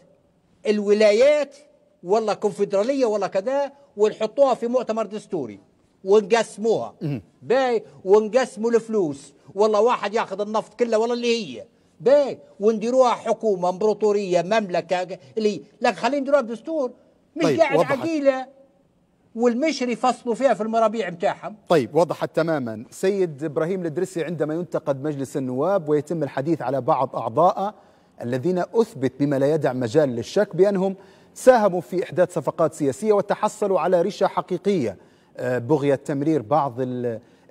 الولايات ولا كونفدراليه ولا كذا ونحطوها في مؤتمر دستوري ونقسموها باي ونقسموا الفلوس والله واحد ياخذ النفط كله ولا اللي هي باي ونديروها حكومه امبراطوريه مملكه اللي لك خلينا نديروها بدستور مش طيب قاعد عقيله والمشري يفصلوا فيها في المرابيع متاعهم طيب وضحت تماما سيد إبراهيم الإدريسي عندما ينتقد مجلس النواب ويتم الحديث على بعض اعضائه الذين أثبت بما لا يدع مجال للشك بأنهم ساهموا في إحداث صفقات سياسية وتحصلوا على رشا حقيقية آه، بغية تمرير بعض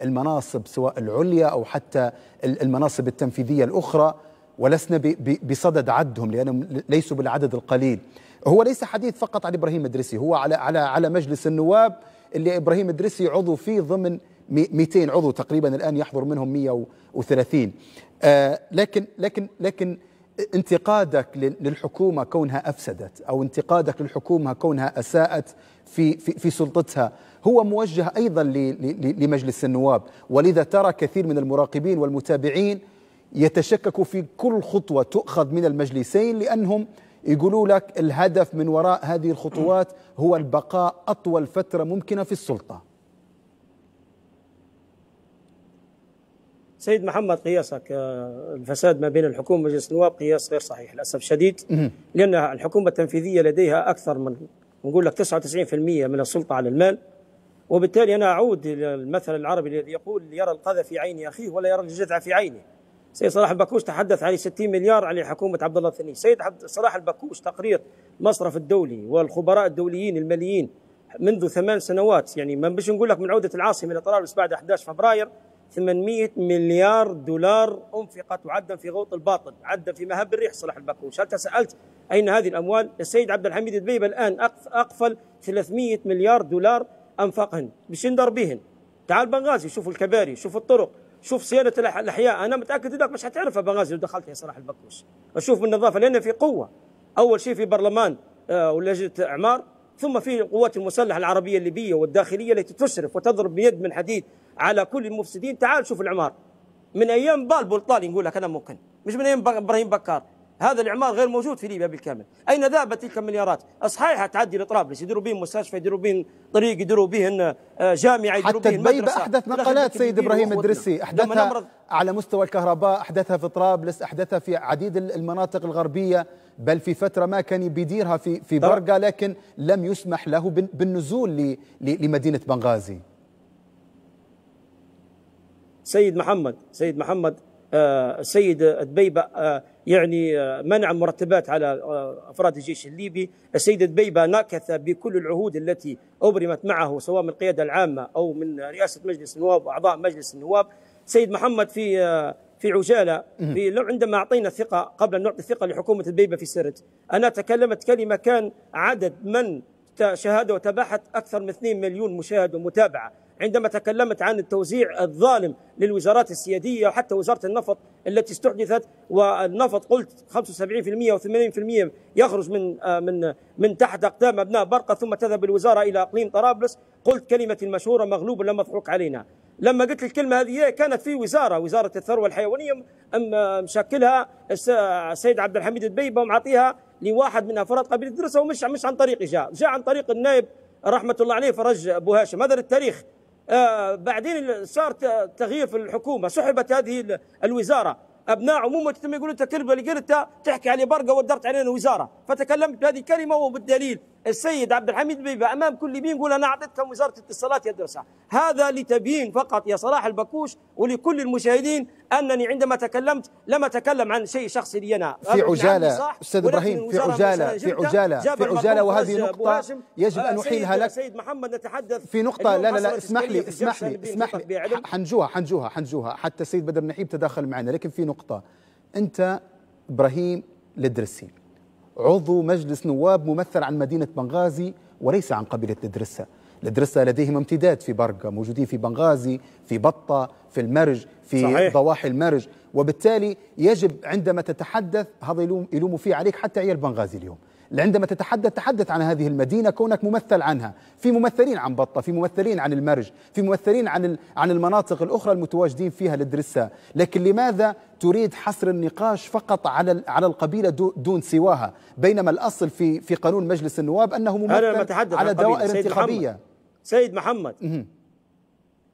المناصب سواء العليا أو حتى المناصب التنفيذية الأخرى ولسنا بصدد عدهم لأنهم ليسوا بالعدد القليل هو ليس حديث فقط عن إبراهيم الدريسي هو على, على, على مجلس النواب اللي إبراهيم الدريسي عضو فيه ضمن 200 عضو تقريبا الآن يحضر منهم 130 آه لكن لكن لكن انتقادك للحكومة كونها أفسدت أو انتقادك للحكومة كونها أساءت في, في, في سلطتها هو موجه أيضا لمجلس النواب ولذا ترى كثير من المراقبين والمتابعين يتشككوا في كل خطوة تؤخذ من المجلسين لأنهم يقولوا لك الهدف من وراء هذه الخطوات هو البقاء أطول فترة ممكنة في السلطة سيد محمد قياسك آه، الفساد ما بين الحكومه ومجلس النواب قياس غير صحيح للاسف الشديد لان الحكومه التنفيذيه لديها اكثر من نقول لك 99% من السلطه على المال وبالتالي انا اعود الى المثل العربي الذي يقول يرى القذى في عين اخيه ولا يرى الجذع في عينه سيد صلاح البكوش تحدث عن 60 مليار على حكومه عبد الله الثاني سيد صلاح البكوش تقرير المصرف الدولي والخبراء الدوليين الماليين منذ ثمان سنوات يعني ما باش نقول لك من عوده العاصمه الى طرابلس بعد 11 فبراير 800 مليار دولار أنفقت وعدا في غوط الباطل عدا في مهب الريح صلاح البكوش هل تسألت أين هذه الأموال السيد عبد الحميد الدبيب الآن أقفل 300 مليار دولار أنفقهن مش ندر بهن تعال بنغازي شوف الكباري شوف الطرق شوف صيانة الأحياء أنا متأكد أنك مش حتعرفها بنغازي لو دخلت يا صلاح البكوش أشوف من النظافة لأن في قوة أول شيء في برلمان آه، ولجنة إعمار ثم في القوات المسلحة العربية الليبية والداخلية التي تشرف وتضرب بيد من حديد على كل المفسدين تعال شوف العمار من ايام بالبول طالي نقول لك انا ممكن مش من ايام ابراهيم بكار هذا الاعمار غير موجود في ليبيا بالكامل اين ذهبت تلك المليارات صحيح تعدي لطرابلس يديروا بهم مستشفى يديروا بهم طريق يديروا بهم آه، جامعه يديروا حتى دبي احدث نقلات سيد ابراهيم الدرسي احدثها على مستوى الكهرباء احدثها في طرابلس احدثها في عديد المناطق الغربيه بل في فتره ما كان بيديرها في في برقه لكن لم يسمح له بالنزول لمدينه بنغازي سيد محمد سيد محمد السيد آه، دبيبة آه، يعني آه، منع مرتبات على أفراد الجيش الليبي السيد دبيبة نكث بكل العهود التي أبرمت معه سواء من القيادة العامة أو من رئاسة مجلس النواب وأعضاء مجلس النواب سيد محمد في في عجالة في لو عندما أعطينا ثقة قبل أن نعطي ثقة لحكومة دبيبة في سرت أنا تكلمت كلمة كان عدد من شاهدوا وتباحت أكثر من 2 مليون مشاهد ومتابعة عندما تكلمت عن التوزيع الظالم للوزارات السيادية وحتى وزارة النفط التي استحدثت والنفط قلت 75% و80% يخرج من آه، من من تحت أقدام أبناء برقة ثم تذهب الوزارة إلى أقليم طرابلس قلت كلمة المشهورة مغلوب لم مضحوك علينا لما قلت الكلمة هذه كانت في وزارة وزارة الثروة الحيوانية آه، مشكلها آه، السيد عبد الحميد البيبة ومعطيها لواحد من أفراد قبيلة درسة ومش مش عن طريق جاء جاء عن طريق النائب رحمة الله عليه فرج أبو هاشم هذا للتاريخ آه، بعدين صار تغيير في الحكومه سحبت هذه الوزاره ابناء عموم المجتمع يقولون انت الكلمه اللي قلتها تحكي علي برقه ودرت علينا وزاره فتكلمت بهذه الكلمه وبالدليل السيد عبد الحميد بيبا امام كل بين يقول انا اعطيتكم وزاره الاتصالات يا درسة هذا لتبيين فقط يا صلاح البكوش ولكل المشاهدين انني عندما تكلمت لم اتكلم عن شيء شخصي لي انا في عجاله استاذ ابراهيم في عجاله في عجاله في عجاله وهذه نقطه يجب ان احيلها لك سيد محمد نتحدث في نقطه لا لا لا اسمح لي اسمح لي اسمح لي حنجوها حنجوها حنجوها حتى السيد بدر نحيب تداخل معنا لكن في نقطه انت ابراهيم لدرسين عضو مجلس نواب ممثل عن مدينة بنغازي وليس عن قبيلة الدرسة الدرسة لديهم امتداد في برقة موجودين في بنغازي في بطة في المرج في صحيح. ضواحي المرج وبالتالي يجب عندما تتحدث هذا يلوم يلوموا فيه عليك حتى عيال بنغازي اليوم عندما تتحدث تحدث عن هذه المدينة كونك ممثل عنها في ممثلين عن بطة في ممثلين عن المرج في ممثلين عن, عن المناطق الأخرى المتواجدين فيها لدرسها لكن لماذا تريد حصر النقاش فقط على على القبيله دون سواها بينما الاصل في في قانون مجلس النواب انه ممثل على دوائر سيد انتخابيه محمد. سيد محمد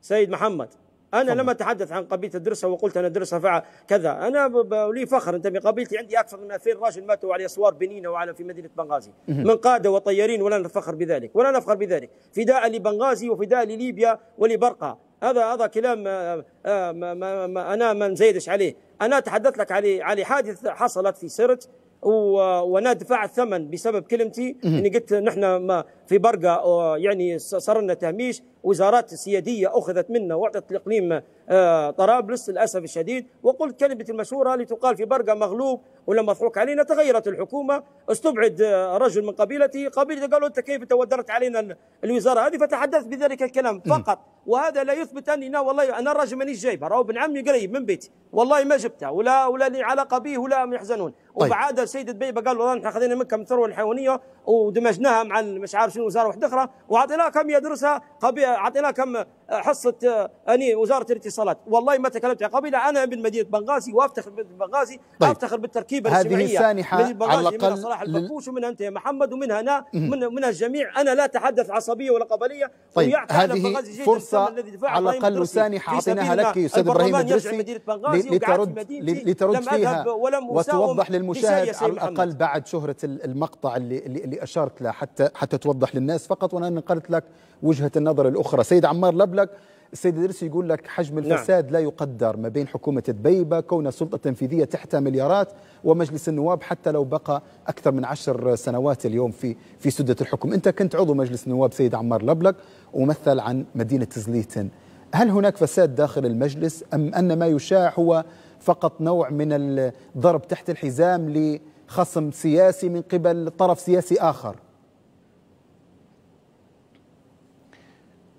سيد محمد أنا طبعا. لم أتحدث عن قبيلة الدرسه وقلت أنا درسها فعل كذا أنا لي فخر انت بقبيلتي عندي أكثر من 2000 راجل ماتوا على أسوار بنينة وعلى في مدينة بنغازي من قادة وطيارين ولا نفخر بذلك ولا نفخر بذلك فداء لبنغازي وفداء لليبيا ولبرقة هذا هذا كلام آه، آه، ما ما ما أنا ما نزيدش عليه أنا تحدثت لك على على حادثة حصلت في سرت وانا دفعت ثمن بسبب كلمتي اني قلت نحن ما في برقه يعني صار لنا تهميش وزارات سيادية أخذت منا وأعطت الإقليم آه، طرابلس للأسف الشديد وقلت كلمة المشهورة لتقال في برقة مغلوب ولا مضحوك علينا تغيرت الحكومة استبعد آه، رجل من قبيلته قبيلته قالوا أنت كيف تودرت علينا الوزارة هذه فتحدثت بذلك الكلام فقط وهذا لا يثبت أني والله أنا الراجل مانيش جايبه راهو ابن عمي قريب من بيتي والله ما جبتها ولا ولا لي علاقة به ولا يحزنون طيب. وبعد السيد دبيبه قال والله احنا خذينا منكم الثروه الحيوانيه ودمجناها مع مش عارف شنو وزاره واحده اخرى وعطيناها كم يدرسها قبيله اعطيناه كم حصه آه، اني وزاره الاتصالات والله ما تكلمت قبيله انا من مدينه بنغازي وافتخر ببنغازي طيب. افتخر بالتركيبه هذه السانحه من على الاقل منها صلاح البكوش ومنها انت يا محمد ومنها انا من من الجميع انا لا اتحدث عصبيه ولا قبليه طيب هذه فرصه على الاقل سانحه اعطيناها لك يا استاذ ابراهيم الدرسي لترد لترد فيها وتوضح للمشاهد على الاقل بعد شهره المقطع اللي اللي اشرت له حتى حتى توضح للناس فقط وانا نقلت لك وجهه النظر الاخرى سيد عمار لبلك السيد ادريس يقول لك حجم نعم. الفساد نعم. لا يقدر ما بين حكومه دبيبه كون السلطه التنفيذيه تحت مليارات ومجلس النواب حتى لو بقى اكثر من عشر سنوات اليوم في في سده الحكم انت كنت عضو مجلس النواب سيد عمار لبلك ومثل عن مدينه زليتن هل هناك فساد داخل المجلس ام ان ما يشاع هو فقط نوع من الضرب تحت الحزام لخصم سياسي من قبل طرف سياسي اخر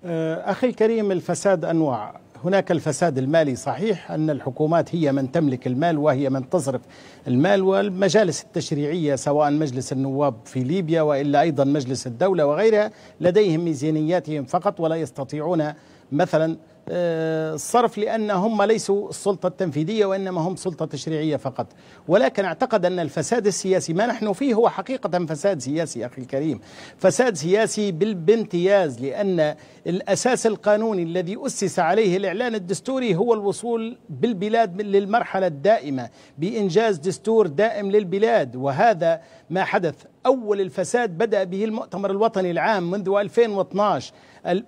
آه، أخي الكريم الفساد أنواع هناك الفساد المالي صحيح أن الحكومات هي من تملك المال وهي من تصرف المال والمجالس التشريعية سواء مجلس النواب في ليبيا وإلا أيضا مجلس الدولة وغيرها لديهم ميزانياتهم فقط ولا يستطيعون مثلا الصرف آه، لأن هم ليسوا السلطة التنفيذية وإنما هم سلطة تشريعية فقط ولكن اعتقد أن الفساد السياسي ما نحن فيه هو حقيقة فساد سياسي أخي الكريم فساد سياسي بامتياز لأن الأساس القانوني الذي أسس عليه الإعلان الدستوري هو الوصول بالبلاد للمرحلة الدائمة بإنجاز دستور دائم للبلاد وهذا ما حدث أول الفساد بدأ به المؤتمر الوطني العام منذ 2012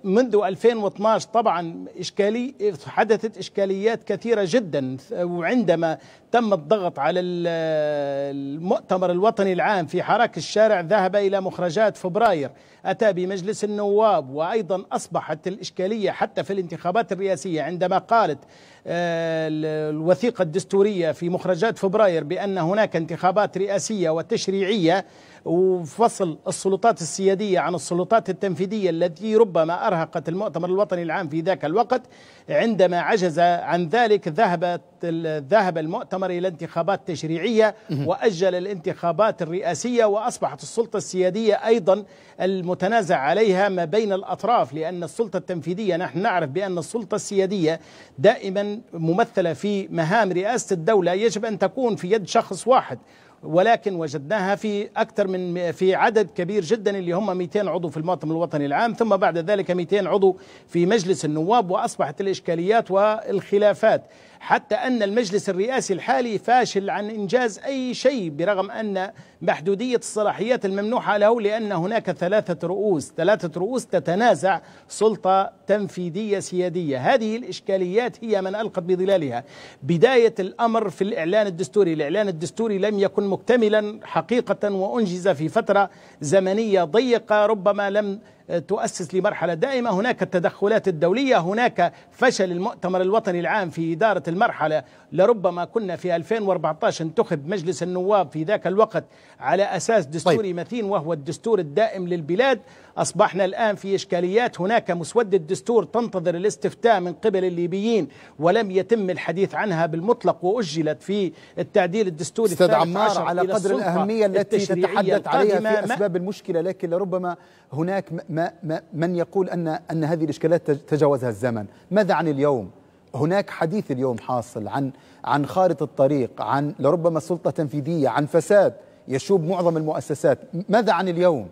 منذ 2012 طبعا إشكالي حدثت إشكاليات كثيرة جدا وعندما تم الضغط على المؤتمر الوطني العام في حراك الشارع ذهب إلى مخرجات فبراير أتى بمجلس النواب وأيضا أصبحت الإشكالية حتى في الانتخابات الرئاسية عندما قالت آه، الوثيقة الدستورية في مخرجات فبراير بأن هناك انتخابات رئاسية وتشريعية وفصل السلطات السيادية عن السلطات التنفيذية التي ربما أرهقت المؤتمر الوطني العام في ذاك الوقت عندما عجز عن ذلك ذهبت ذهب المؤتمر إلى انتخابات تشريعية وأجل الانتخابات الرئاسية وأصبحت السلطة السيادية أيضا المتنازع عليها ما بين الأطراف لأن السلطة التنفيذية نحن نعرف بأن السلطة السيادية دائما ممثلة في مهام رئاسة الدولة يجب أن تكون في يد شخص واحد ولكن وجدناها في اكثر من في عدد كبير جدا اللي هم 200 عضو في المؤتمر الوطني العام ثم بعد ذلك 200 عضو في مجلس النواب واصبحت الاشكاليات والخلافات حتى أن المجلس الرئاسي الحالي فاشل عن إنجاز أي شيء برغم أن محدودية الصلاحيات الممنوحة له لأن هناك ثلاثة رؤوس ثلاثة رؤوس تتنازع سلطة تنفيذية سيادية هذه الإشكاليات هي من ألقت بظلالها بداية الأمر في الإعلان الدستوري الإعلان الدستوري لم يكن مكتملا حقيقة وأنجز في فترة زمنية ضيقة ربما لم آه، تؤسس لمرحلة دائمة هناك التدخلات الدولية هناك فشل المؤتمر الوطني العام في إدارة المرحلة لربما كنا في 2014 انتخب مجلس النواب في ذاك الوقت على أساس دستوري طيب. متين وهو الدستور الدائم للبلاد أصبحنا الآن في إشكاليات هناك مسودة دستور تنتظر الاستفتاء من قبل الليبيين ولم يتم الحديث عنها بالمطلق وأجلت في التعديل الدستوري استاذ عمار على قدر الأهمية التي تتحدث عليها في أسباب المشكلة لكن لربما هناك ما ما من يقول أن, أن هذه الإشكالات تجاوزها الزمن ماذا عن اليوم؟ هناك حديث اليوم حاصل عن عن خارطة الطريق عن لربما سلطة تنفيذية عن فساد يشوب معظم المؤسسات ماذا عن اليوم؟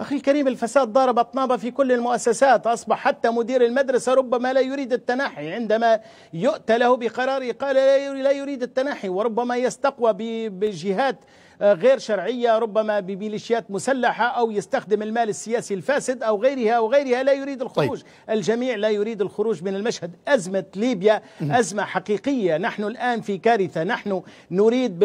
أخي الكريم الفساد ضارب أطنابه في كل المؤسسات أصبح حتى مدير المدرسة ربما لا يريد التنحي عندما يؤتى له بقرار قال لا يريد التنحي وربما يستقوى بجهات آه، غير شرعية ربما بميليشيات مسلحة أو يستخدم المال السياسي الفاسد أو غيرها أو غيرها لا يريد الخروج طيب. الجميع لا يريد الخروج من المشهد أزمة ليبيا أزمة حقيقية نحن الآن في كارثة نحن نريد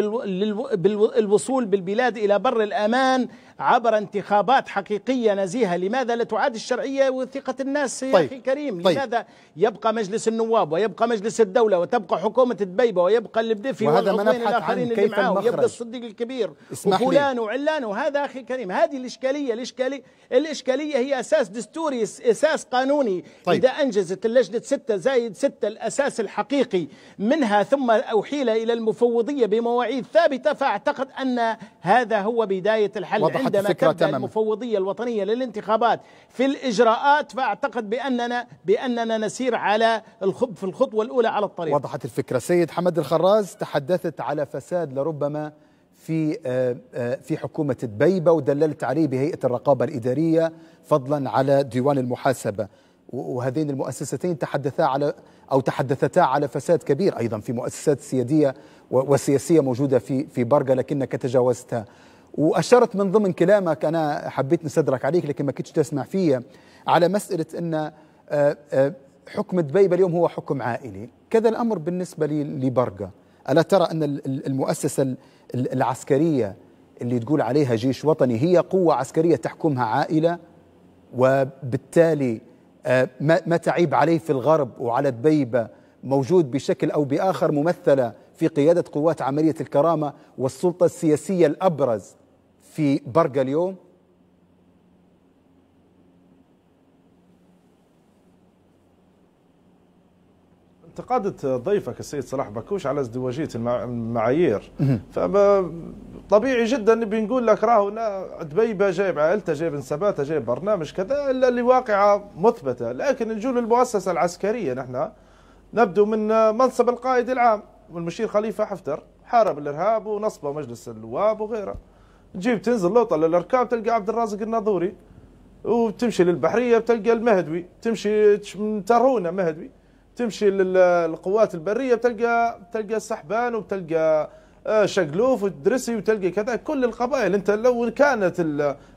بالوصول بالبلاد إلى بر الأمان عبر انتخابات حقيقية نزيهة لماذا لا تعاد الشرعية وثقة الناس يا طيب. أخي كريم طيب. لماذا يبقى مجلس النواب ويبقى مجلس الدولة وتبقى حكومة دبيبة ويبقى البدفي والعطوين الآخرين اللي معاه ويبقى الصديق الكبير وفلان وعلان وهذا أخي كريم هذه الإشكالية الإشكالية الإشكالية هي أساس دستوري أساس قانوني طيب. إذا أنجزت اللجنة ستة زايد ستة الأساس الحقيقي منها ثم أوحيل إلى المفوضية بمواعيد ثابتة فأعتقد أن هذا هو بداية الحل عندما الفكرة تبدأ تمام. المفوضية الوطنية للانتخابات في الإجراءات فأعتقد بأننا بأننا نسير على الخب في الخطوة الأولى على الطريق وضحت الفكرة سيد حمد الخراز تحدثت على فساد لربما في آه، آه، في حكومة دبيبة ودللت عليه بهيئة الرقابة الإدارية فضلا على ديوان المحاسبة وهذين المؤسستين تحدثا على او تحدثتا على فساد كبير ايضا في مؤسسات سياديه وسياسيه موجوده في في برقه لكنك تجاوزتها واشرت من ضمن كلامك انا حبيت نستدرك عليك لكن ما كنتش تسمع فيه على مساله ان آه، آه، حكم دبيبه اليوم هو حكم عائلي كذا الامر بالنسبه لبرقه الا ترى ان المؤسسه العسكريه اللي تقول عليها جيش وطني هي قوه عسكريه تحكمها عائله وبالتالي آه، ما تعيب عليه في الغرب وعلى دبيبه موجود بشكل او باخر ممثله في قياده قوات عمليه الكرامه والسلطه السياسيه الابرز في برقة اليوم انتقادت ضيفك السيد صلاح بكوش على ازدواجيه المعايير فطبيعي جدا بنقول لك راهو دبيبه جايب عائلته جايب انساباته جايب برنامج كذا الا اللي واقعه مثبته لكن نجول للمؤسسه العسكريه نحن نبدو من منصب القائد العام والمشير خليفه حفتر حارب الارهاب ونصبه مجلس النواب وغيره تجيب تنزل لوطة للأركاب تلقى عبد الرازق الناظوري وتمشي للبحرية بتلقى المهدوي تمشي من ترونة مهدوي تمشي للقوات البرية بتلقى بتلقى السحبان وبتلقى آه، شقلوف ودرسي وتلقى كذا كل القبائل انت لو كانت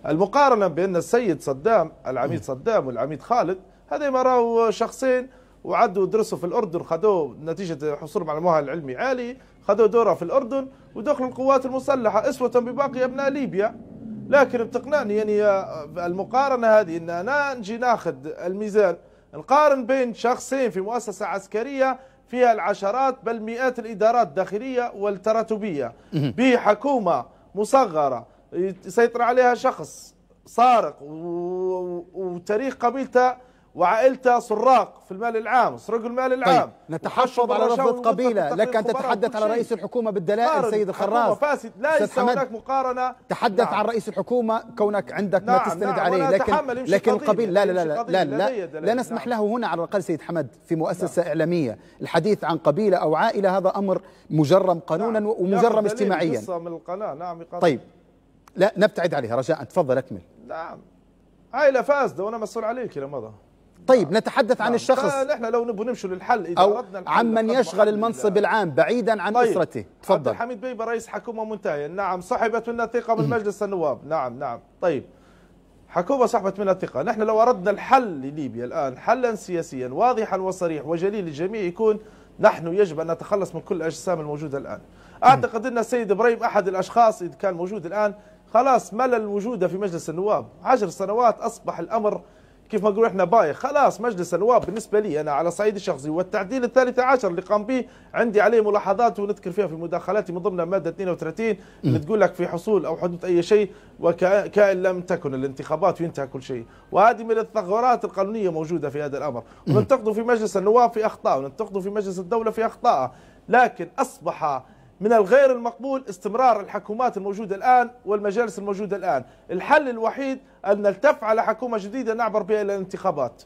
المقارنة بين السيد صدام العميد صدام والعميد خالد هذا ما راهو شخصين وعدوا درسوا في الأردن خذوه نتيجة حصولهم على مؤهل علمي عالي خذوا دوره في الأردن ودخل القوات المسلحة أسوة بباقي أبناء ليبيا لكن بتقنعني يعني المقارنة هذه أن أنا نجي ناخذ الميزان نقارن بين شخصين في مؤسسة عسكرية فيها العشرات بل مئات الإدارات الداخلية والتراتبية بحكومة مصغرة يسيطر عليها شخص سارق وتاريخ قبيلته وعائلته سراق في المال العام يسرقوا المال طيب، العام طيب نتحفظ على رفض قبيله لك ان تتحدث على رئيس الحكومه بالدلائل سيد الخراس فاسد لا ليس هناك مقارنه تحدث نعم. عن رئيس الحكومه كونك عندك نعم ما تستند نعم عليه لكن لكن القبيل لا لا لا لا لا, لا, لا, لا نسمح نعم له هنا على الاقل سيد حمد في نعم. مؤسسه نعم اعلاميه الحديث عن قبيله او عائله هذا امر مجرم قانونا نعم ومجرم اجتماعيا من القناه نعم طيب لا نبتعد عليها رجاء تفضل اكمل نعم عائله فاسده وانا مسؤول عليك يا مضى طيب نتحدث عن نعم. الشخص نحن لو نبغى نمشي للحل إذا أو عمن يشغل المنصب العام بعيدا عن طيب أسرته تفضل عبد الحميد بيبة رئيس حكومة منتهية نعم سحبت منا الثقة من مجلس النواب نعم نعم طيب حكومة سحبت منا الثقة نحن لو أردنا الحل لليبيا الآن حلا سياسيا واضحا وصريح وجليل للجميع يكون نحن يجب أن نتخلص من كل الأجسام الموجودة الآن أعتقد أن السيد إبراهيم أحد الأشخاص إذا كان موجود الآن خلاص ملل وجوده في مجلس النواب عشر سنوات أصبح الأمر كيف ما نقول احنا بايخ خلاص مجلس النواب بالنسبه لي انا على صعيدي الشخصي والتعديل الثالث عشر اللي قام به عندي عليه ملاحظات ونذكر فيها في مداخلاتي من ضمنها ماده 32 اللي تقول لك في حصول او حدوث اي شيء وكأن لم تكن الانتخابات وينتهى كل شيء وهذه من الثغرات القانونيه موجوده في هذا الامر وننتقده في مجلس النواب في اخطاء وننتقده في مجلس الدوله في اخطاء لكن اصبح من الغير المقبول استمرار الحكومات الموجودة الآن والمجالس الموجودة الآن الحل الوحيد أن نلتف على حكومة جديدة نعبر بها إلى الانتخابات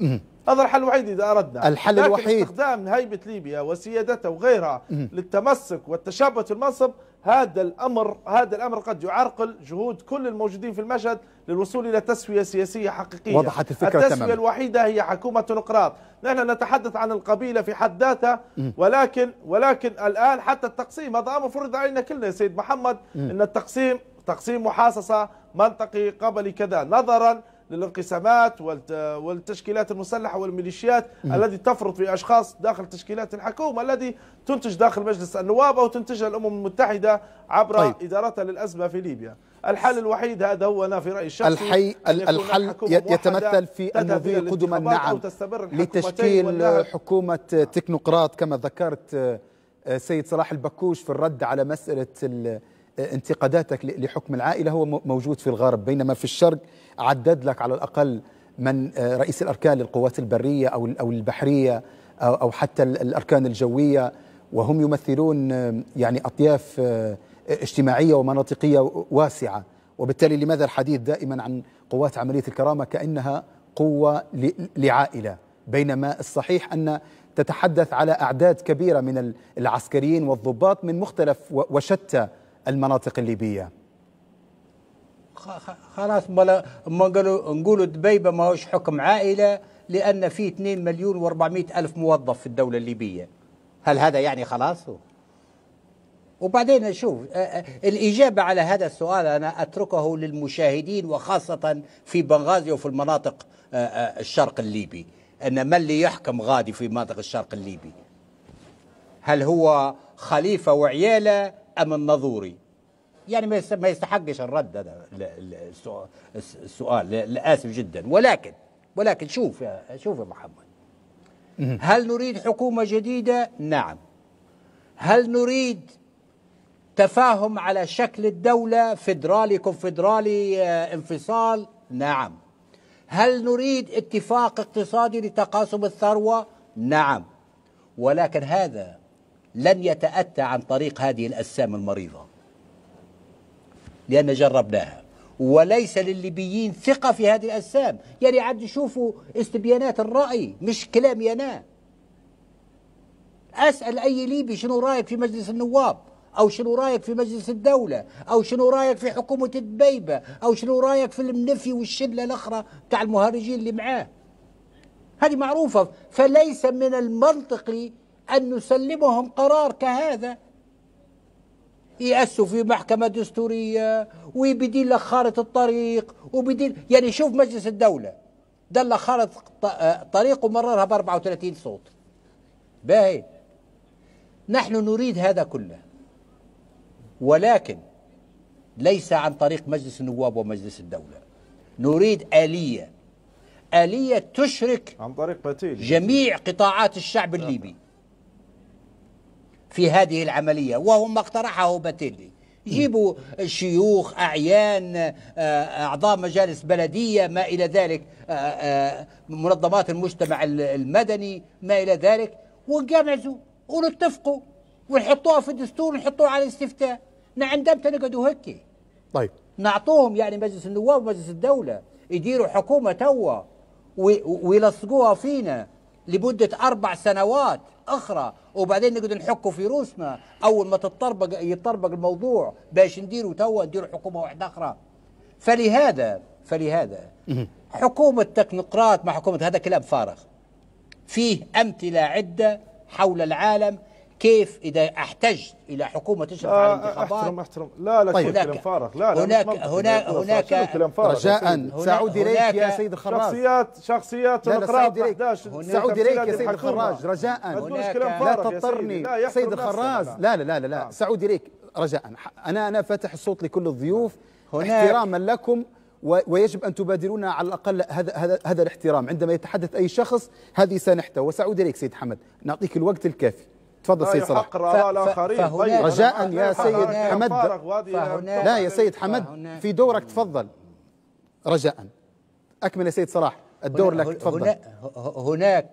هذا الحل الوحيد إذا أردنا الحل لكن الوحيد استخدام هيبة ليبيا وسيادتها وغيرها للتمسك والتشبث في المنصب هذا الأمر هذا الأمر قد يعرقل جهود كل الموجودين في المشهد للوصول إلى تسوية سياسية حقيقية وضحت الفكرة التسوية تمام. الوحيدة هي حكومة نقراط نحن نتحدث عن القبيلة في حد ذاتها ولكن ولكن الآن حتى التقسيم هذا أمر فرض علينا كلنا يا سيد محمد م. أن التقسيم تقسيم محاصصة منطقي قبلي كذا نظرا للانقسامات والتشكيلات المسلحة والميليشيات م. الذي تفرض في أشخاص داخل تشكيلات الحكومة الذي تنتج داخل مجلس النواب أو تنتجها الأمم المتحدة عبر طيب. إدارتها للأزمة في ليبيا الحل الوحيد هذا هو أنا في رأيي الشخصي الحي الحل يتمثل في المضي قدما نعم لتشكيل حكومة تكنوقراط كما ذكرت آه، آه، سيد صلاح البكوش في الرد على مسألة آه، انتقاداتك لحكم العائلة هو موجود في الغرب بينما في الشرق عدد لك على الأقل من آه، رئيس الأركان للقوات البرية أو أو البحرية أو أو حتى الأركان الجوية وهم يمثلون آه، يعني أطياف آه، اجتماعية ومناطقية واسعة وبالتالي لماذا الحديث دائما عن قوات عملية الكرامة كأنها قوة لعائلة بينما الصحيح أن تتحدث على أعداد كبيرة من العسكريين والضباط من مختلف وشتى المناطق الليبية خلاص ما قالوا نقولوا دبيبه ماهوش حكم عائله لان في 2 مليون و400 الف موظف في الدوله الليبيه هل هذا يعني خلاص وبعدين شوف الإجابة على هذا السؤال أنا أتركه للمشاهدين وخاصة في بنغازي وفي المناطق الشرق الليبي أن من اللي يحكم غادي في مناطق الشرق الليبي هل هو خليفة وعياله أم النظوري يعني ما يستحقش الرد هذا السؤال اسف جدا ولكن ولكن شوف يا شوف يا محمد هل نريد حكومه جديده؟ نعم هل نريد تفاهم على شكل الدولة فدرالي كونفدرالي آه، انفصال نعم هل نريد اتفاق اقتصادي لتقاسم الثروة نعم ولكن هذا لن يتأتى عن طريق هذه الأجسام المريضة لأن جربناها وليس للليبيين ثقة في هذه الأجسام يعني عاد يشوفوا استبيانات الرأي مش كلامي أنا أسأل أي ليبي شنو رأيك في مجلس النواب أو شنو رأيك في مجلس الدولة أو شنو رأيك في حكومة الدبيبة أو شنو رأيك في المنفي والشلة الأخرى بتاع المهرجين اللي معاه هذه معروفة فليس من المنطقي أن نسلمهم قرار كهذا يأسوا في محكمة دستورية ويبديل لك خارطة الطريق وبديل يعني شوف مجلس الدولة ده خارطة آه، طريق ومررها ب 34 صوت باهي نحن نريد هذا كله ولكن ليس عن طريق مجلس النواب ومجلس الدولة نريد آلية آلية تشرك عن طريق بتيل جميع قطاعات الشعب الليبي في هذه العملية وهو ما اقترحه باتيلي جيبوا شيوخ أعيان آه، أعضاء مجالس بلدية ما إلى ذلك آه، آه، منظمات المجتمع المدني ما إلى ذلك ونجمعوا ونتفقوا ونحطوها في الدستور ونحطوها على الاستفتاء نعندم تنقعدوا هكى طيب نعطوهم يعني مجلس النواب ومجلس الدولة يديروا حكومة توا ويلصقوها فينا لمدة أربع سنوات اخرى وبعدين نقعد نحكوا في روسنا اول ما تتطربق يتطربق الموضوع باش نديروا توا نديروا حكومه واحده اخرى فلهذا فلهذا حكومه تكنقراط مع حكومه هذا كلام فارغ فيه امثله عده حول العالم كيف اذا احتجت الى حكومه تشرف على آه، الانتخابات احترم احترم لا لا طيب كلام فارغ لا لا هناك هناك هناك رجاء سعود اليك يا سيد الخراج شخصيات شخصيات الاقراض سعود اليك يا سيد الخراج رجاء لا تضطرني سيد الخراج لا لا لا لا نعم. سعود اليك رجاء انا انا فاتح الصوت لكل الضيوف نعم. احتراما لكم ويجب ان تبادرونا على الاقل هذا هذا هذا الاحترام عندما يتحدث اي شخص هذه سانحته وسعود اليك سيد حمد نعطيك الوقت الكافي تفضل سيد صلاح يحقر آراء طيب رجاء يا سيد حمد لا يا سيد حمد في دورك تفضل رجاء أكمل يا سيد صلاح الدور لك تفضل هناك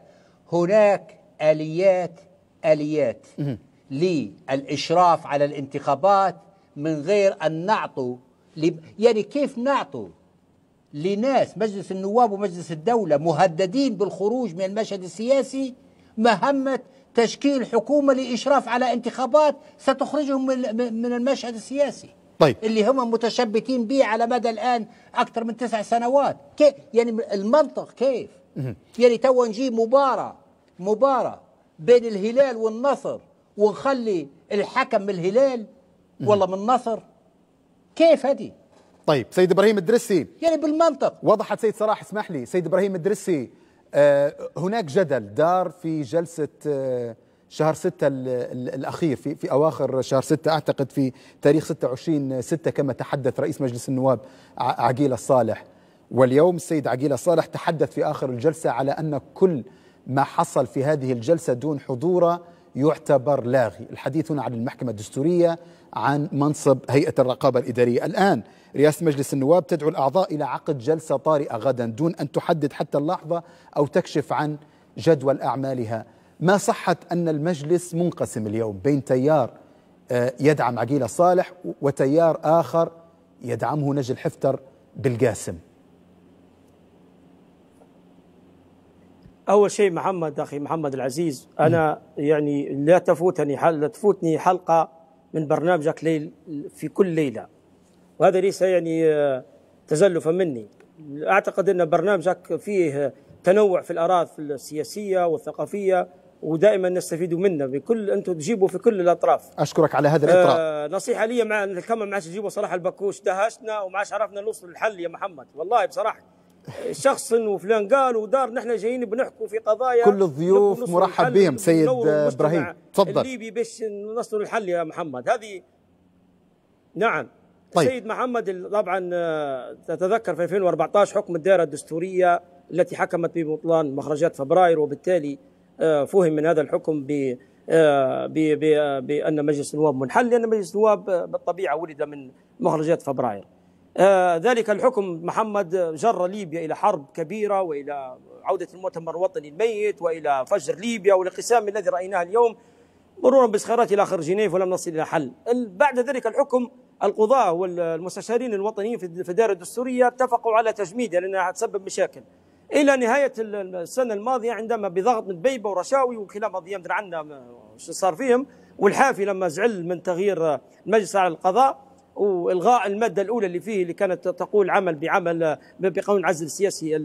هناك آليات آليات للإشراف على الانتخابات من غير أن نعطوا يعني كيف نعطوا لناس مجلس النواب ومجلس الدولة مهددين بالخروج من المشهد السياسي مهمة تشكيل حكومة لإشراف على انتخابات ستخرجهم من المشهد السياسي طيب اللي هم متشبتين به على مدى الآن أكثر من تسع سنوات كيف يعني المنطق كيف يعني تو نجيب مباراة مباراة بين الهلال والنصر ونخلي الحكم من الهلال ولا من النصر كيف هذه طيب سيد ابراهيم الدرسي يعني بالمنطق وضحت سيد صلاح اسمح لي سيد ابراهيم الدرسي آه، هناك جدل دار في جلسة آه، شهر ستة الأخير في, في أواخر شهر ستة أعتقد في تاريخ 26 ستة كما تحدث رئيس مجلس النواب عقيل الصالح واليوم السيد عقيل الصالح تحدث في آخر الجلسة على أن كل ما حصل في هذه الجلسة دون حضوره يعتبر لاغي الحديث هنا عن المحكمة الدستورية عن منصب هيئة الرقابة الإدارية الآن رئاسة مجلس النواب تدعو الأعضاء إلى عقد جلسة طارئة غدا دون أن تحدد حتى اللحظة أو تكشف عن جدول أعمالها ما صحت أن المجلس منقسم اليوم بين تيار آه، يدعم عقيلة صالح وتيار آخر يدعمه نجل حفتر بالقاسم اول شيء محمد اخي محمد العزيز انا يعني لا تفوتني حل لا تفوتني حلقه من برنامجك ليل في كل ليله وهذا ليس يعني آه، تزلفا مني أعتقد أن برنامجك فيه تنوع في الآراء السياسية والثقافية ودائما نستفيد منه بكل انتم تجيبوا في كل الاطراف اشكرك على هذا الاطراف آه نصيحه لي مع كما ما تجيبوا صلاح البكوش دهشنا وما عادش عرفنا نوصل للحل يا محمد والله بصراحه شخص وفلان قال ودار نحن جايين بنحكوا في قضايا كل الضيوف مرحب بهم سيد ابراهيم تفضل الليبي باش نوصلوا للحل يا محمد هذه نعم طيب. سيد محمد طبعا آه، تتذكر في 2014 حكم الدائرة الدستورية التي حكمت ببطلان مخرجات فبراير وبالتالي آه، فهم من هذا الحكم آه، ب بأن مجلس النواب منحل لأن مجلس النواب بالطبيعة ولد من مخرجات فبراير ذلك الحكم محمد جر ليبيا إلى حرب كبيرة وإلى عودة المؤتمر الوطني الميت وإلى فجر ليبيا والانقسام الذي رأيناه اليوم مرورا بسخرات إلى آخر جنيف ولم نصل إلى حل بعد ذلك الحكم القضاة والمستشارين الوطنيين في الدائرة الدستورية اتفقوا على تجميدها لأنها يعني هتسبب مشاكل إلى نهاية السنة الماضية عندما بضغط من بيبة ورشاوي وكلام قضية مدري عنا آه، شو صار فيهم والحافي لما زعل من تغيير آه، المجلس على القضاء والغاء الماده الاولى اللي فيه اللي كانت تقول عمل بعمل بقانون العزل السياسي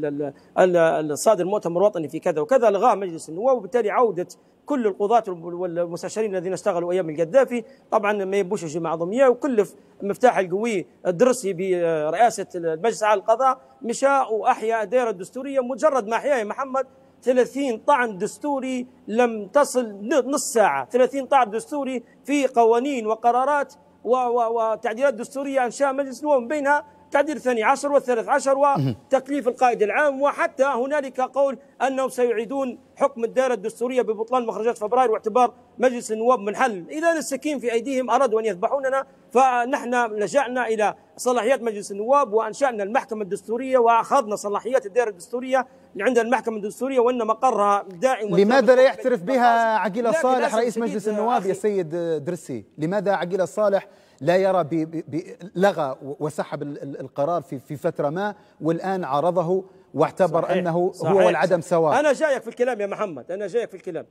الصادر المؤتمر الوطني في كذا وكذا الغاء مجلس النواب وبالتالي عوده كل القضاة والمستشارين الذين اشتغلوا ايام القذافي طبعا ما يبوش جماعه ضميه وكلف مفتاح القوي الدرسي برئاسه المجلس على القضاء مشى واحيا الدائره الدستوريه مجرد ما احياها محمد 30 طعن دستوري لم تصل نص ساعة 30 طعن دستوري في قوانين وقرارات وتعديلات دستورية إنشاء مجلس نواب بينها التعديل الثاني عشر والثالث عشر وتكليف القائد العام وحتى هنالك قول أنهم سيعيدون حكم الدائرة الدستورية ببطلان مخرجات فبراير واعتبار مجلس النواب منحل إذا السكين في أيديهم أرادوا أن يذبحوننا فنحن لجأنا إلى صلاحيات مجلس النواب وأنشأنا المحكمة الدستورية وأخذنا صلاحيات الدائرة الدستورية عند المحكمة الدستورية وأن مقرها دائم لماذا لا يعترف بها عقيل صالح رئيس مجلس النواب يا سيد درسي لماذا عقيل صالح لا يرى ب ب لغى وسحب القرار في في فتره ما والان عرضه واعتبر صحيح انه صحيح هو والعدم سواء انا جايك في الكلام يا محمد انا جايك في الكلام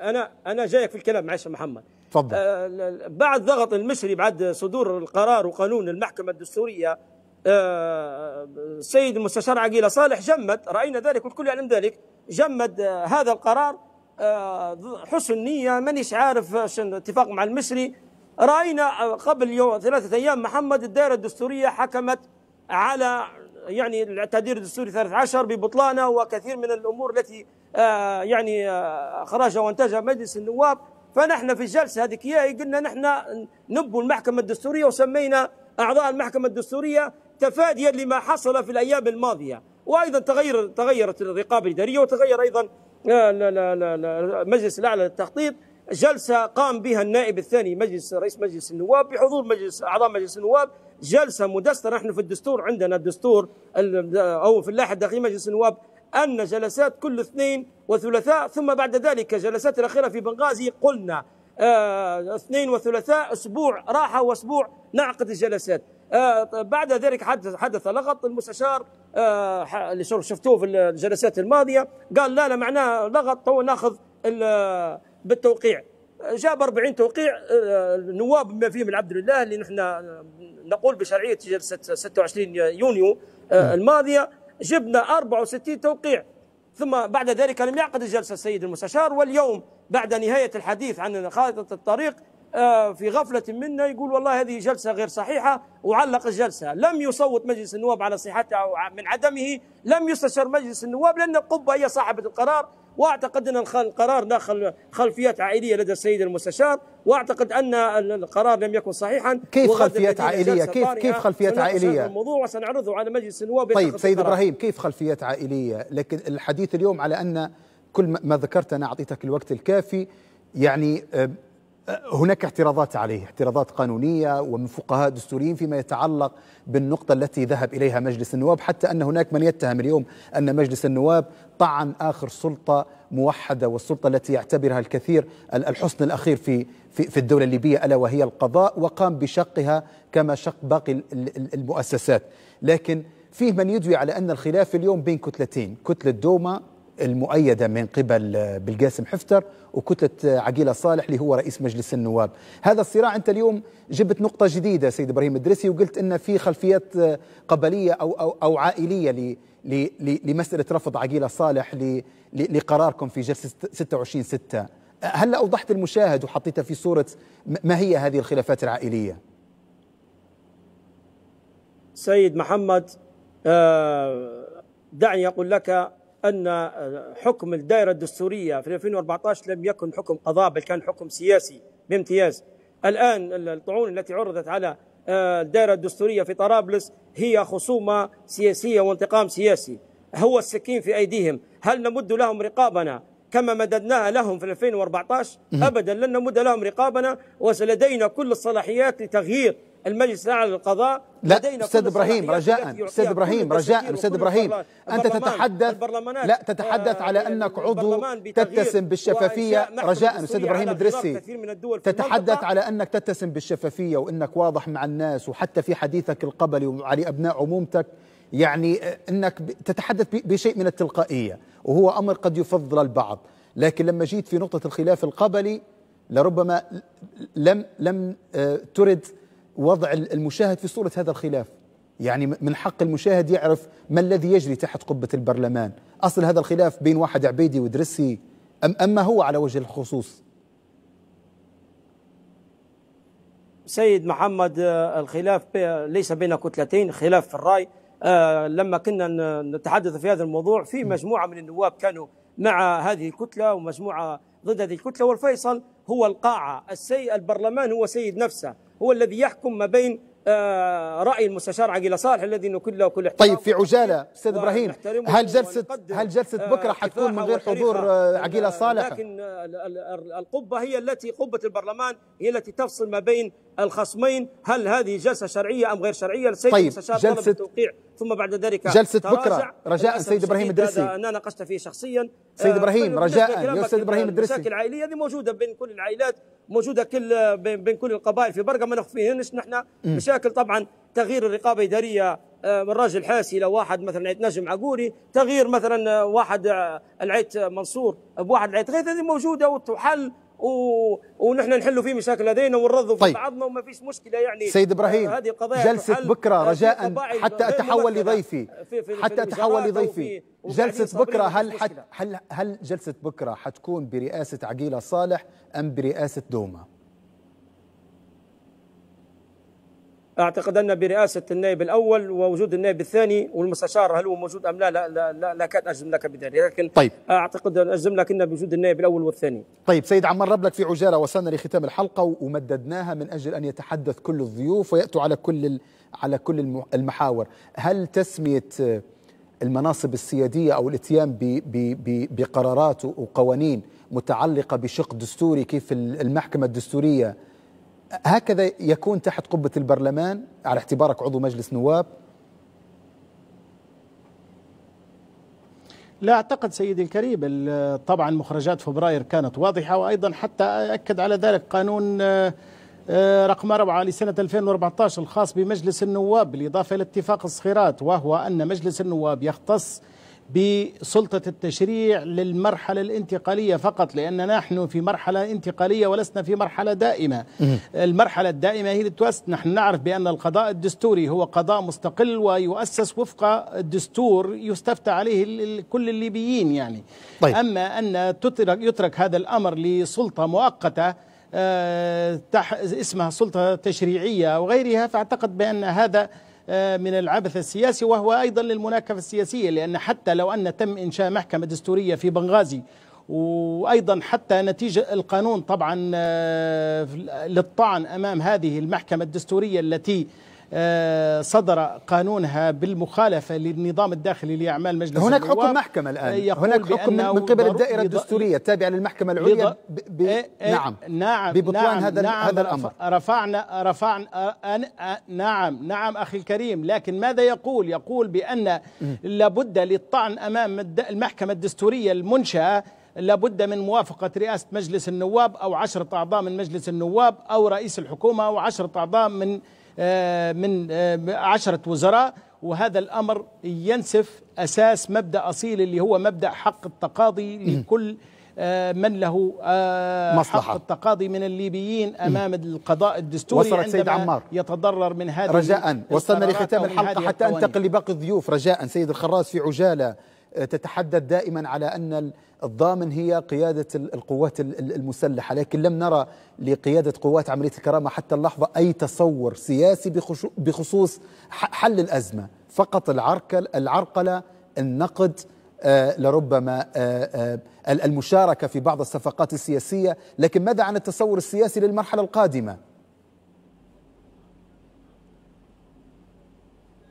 انا انا جايك في الكلام معلش يا محمد تفضل آه بعد ضغط المشري بعد صدور القرار وقانون المحكمه الدستوريه السيد آه، سيد المستشار عقيله صالح جمد راينا ذلك والكل يعلم ذلك جمد آه هذا القرار آه، حسن نيه مانيش عارف اتفاق مع المصري راينا قبل يوم ثلاثه ايام محمد الدائره الدستوريه حكمت على يعني التعديل الدستوري 13 ببطلانه وكثير من الامور التي آه، يعني آه، اخرجها وانتجها مجلس النواب فنحن في الجلسه هذيك قلنا نحن نبوا المحكمه الدستوريه وسمينا اعضاء المحكمه الدستوريه تفاديا لما حصل في الايام الماضيه وايضا تغير تغيرت الرقابه الاداريه وتغير ايضا المجلس آه، الاعلى للتخطيط جلسة قام بها النائب الثاني مجلس رئيس مجلس النواب بحضور مجلس أعضاء مجلس النواب جلسة مدسترة نحن في الدستور عندنا الدستور أو في اللائحة الداخلية مجلس النواب أن جلسات كل اثنين وثلاثاء ثم بعد ذلك جلسات الأخيرة في بنغازي قلنا آه، اثنين وثلاثاء أسبوع راحة وأسبوع نعقد الجلسات آه، بعد ذلك حدث, حدث لغط المستشار آه، اللي شفتوه في الجلسات الماضية قال لا لا معناه لغط تو ناخذ بالتوقيع جاب 40 توقيع آه، نواب بما فيهم العبد لله اللي نحن آه، نقول بشرعيه جلسه 26 يونيو آه، الماضيه جبنا 64 توقيع ثم بعد ذلك لم يعقد الجلسه السيد المستشار واليوم بعد نهايه الحديث عن خارطه الطريق في غفلة منا يقول والله هذه جلسة غير صحيحة وعلق الجلسة لم يصوت مجلس النواب على صحتها من عدمه لم يستشر مجلس النواب لأن القبة هي صاحبة القرار واعتقد ان القرار داخل خلفيات عائليه لدى السيد المستشار واعتقد ان القرار لم يكن صحيحا كيف خلفيات عائليه كيف كيف خلفيات عائليه الموضوع وسنعرضه على مجلس النواب طيب سيد القرار. ابراهيم كيف خلفيات عائليه لكن الحديث اليوم على ان كل ما ذكرت انا اعطيتك الوقت الكافي يعني آه، هناك اعتراضات عليه اعتراضات قانونية ومن فقهاء دستوريين فيما يتعلق بالنقطة التي ذهب إليها مجلس النواب حتى أن هناك من يتهم اليوم أن مجلس النواب طعن آخر سلطة موحدة والسلطة التي يعتبرها الكثير الحصن الأخير في في, في الدولة الليبية ألا وهي القضاء وقام بشقها كما شق باقي المؤسسات لكن فيه من يدوي على أن الخلاف اليوم بين كتلتين كتلة دوما المؤيدة من قبل بالقاسم حفتر وكتلة عقيلة صالح اللي هو رئيس مجلس النواب هذا الصراع أنت اليوم جبت نقطة جديدة سيد إبراهيم الدريسي وقلت أن في خلفيات قبلية أو, أو, أو عائلية لمسألة رفض عقيلة صالح لقراركم في جلسة 26 ستة هل أوضحت المشاهد وحطيتها في صورة ما هي هذه الخلافات العائلية سيد محمد آه، دعني أقول لك أن حكم الدائرة الدستورية في 2014 لم يكن حكم قضاء بل كان حكم سياسي بامتياز الآن الطعون التي عرضت على آه، الدائرة الدستورية في طرابلس هي خصومة سياسية وانتقام سياسي هو السكين في أيديهم هل نمد لهم رقابنا كما مددناها لهم في 2014 أبدا لن نمد لهم رقابنا ولدينا كل الصلاحيات لتغيير المجلس الاعلى للقضاء لا استاذ ابراهيم رجاء استاذ ابراهيم آه، آه، رجاء استاذ ابراهيم انت تتحدث لا تتحدث على انك عضو تتسم بالشفافيه رجاء استاذ ابراهيم ادرسي تتحدث على انك تتسم بالشفافيه وانك واضح مع الناس وحتى في حديثك القبلي وعلى ابناء عمومتك يعني آه، انك تتحدث بشيء من التلقائيه وهو امر قد يفضل البعض لكن لما جيت في نقطه الخلاف القبلي لربما لم لم ترد وضع المشاهد في صورة هذا الخلاف يعني من حق المشاهد يعرف ما الذي يجري تحت قبة البرلمان أصل هذا الخلاف بين واحد عبيدي ودرسي أم أما هو على وجه الخصوص سيد محمد آه، الخلاف ليس بين كتلتين خلاف في الرأي آه، لما كنا نتحدث في هذا الموضوع في مجموعة من النواب كانوا مع هذه الكتلة ومجموعة ضد هذه الكتلة والفيصل هو القاعة السي البرلمان هو سيد نفسه هو الذي يحكم ما بين آه، راي المستشار عقيل صالح الذي نكون له كل احترام طيب في عجاله استاذ ابراهيم هل جلسه هل جلسه آه، بكره حتكون من غير حضور عقيل آه، صالح؟ لكن القبه هي التي قبه البرلمان هي التي تفصل ما بين الخصمين هل هذه جلسة شرعية أم غير شرعية السيد طيب جلسة التوقيع ثم بعد ذلك جلسة بكرة رجاء سيد إبراهيم الدرسي أنا ناقشت فيه شخصيا سيد آه، إبراهيم طيب، رجاء يا سيد إبراهيم الدرسي المشاكل العائلية هذه موجودة بين كل العائلات موجوده كل بين, بين كل القبائل في برقه ما نخفيهنش نحن مشاكل طبعا تغيير الرقابه الاداريه آه، من راجل حاسي الى واحد مثلا عيت نجم عقوري تغيير مثلا واحد آه، العيت منصور بواحد العيت غير هذه موجوده وتحل و... ونحن نحلوا فيه مشاكل لدينا ونرضوا في طيب. بعضنا وما فيش مشكله يعني سيد ابراهيم آه، هذه قضايا جلسه بكره رجاء حتى اتحول لضيفي حتى اتحول لضيفي جلسه بكره هل حت... هل هل جلسه بكره حتكون برئاسه عقيله صالح ام برئاسه دومه؟ اعتقد ان برئاسه النائب الاول ووجود النائب الثاني والمستشار هل هو موجود ام لا لا لا, لا, لا كان اجزم لك بذلك لكن طيب. اعتقد اجزم لك ان بوجود النائب الاول والثاني طيب سيد عمار ربلك في عجاله وصلنا لختام الحلقه ومددناها من اجل ان يتحدث كل الضيوف وياتوا على كل على كل المحاور هل تسميه المناصب السياديه او الاتيان ب ب بقرارات وقوانين متعلقه بشق دستوري كيف المحكمه الدستوريه هكذا يكون تحت قبة البرلمان على اعتبارك عضو مجلس نواب لا اعتقد سيدي الكريم طبعا مخرجات فبراير كانت واضحه وايضا حتى اكد على ذلك قانون آه، رقم أربعة لسنة 2014 الخاص بمجلس النواب بالإضافة إلى اتفاق الصخيرات وهو أن مجلس النواب يختص بسلطة التشريع للمرحلة الانتقالية فقط لأن نحن في مرحلة انتقالية ولسنا في مرحلة دائمة المرحلة الدائمة هي التوست نحن نعرف بأن القضاء الدستوري هو قضاء مستقل ويؤسس وفق الدستور يستفتى عليه كل الليبيين يعني طيب. أما أن تترك يترك هذا الأمر لسلطة مؤقتة آه، اسمها سلطة تشريعية وغيرها فأعتقد بأن هذا آه، من العبث السياسي وهو أيضا للمناكفة السياسية لأن حتى لو أن تم إنشاء محكمة دستورية في بنغازي وايضا حتى نتيجه القانون طبعا آه، للطعن امام هذه المحكمه الدستوريه التي آه، صدر قانونها بالمخالفه للنظام الداخلي لاعمال مجلس هناك حكم محكمه الان آه، هناك حكم من قبل الدائره الدستوريه التابعه للمحكمه العليا ب... آه، نعم نعم ببطلان نعم هذا نعم هذا الامر رفعنا رفعنا نعم نعم اخي الكريم لكن ماذا يقول يقول بان لابد للطعن امام المحكمه الدستوريه المنشاه لابد من موافقة رئاسة مجلس النواب أو عشرة أعضاء من مجلس النواب أو رئيس الحكومة أو عشرة أعضاء من آه، من آه، عشرة وزراء وهذا الأمر ينسف أساس مبدأ أصيل اللي هو مبدأ حق التقاضي لكل آه، من له مصلحة. حق التقاضي من الليبيين امام القضاء الدستوري وصلت سيد عمار يتضرر من هذه رجاء وصلنا لختام الحلقه حتى انتقل لباقي الضيوف رجاء سيد الخراس في عجاله تتحدث دائما على ان الضامن هي قيادة القوات المسلحة لكن لم نرى لقيادة قوات عملية الكرامة حتى اللحظة أي تصور سياسي بخصوص حل الأزمة فقط العرقل العرقلة النقد آه، لربما آه، آه، المشاركة في بعض الصفقات السياسية لكن ماذا عن التصور السياسي للمرحلة القادمة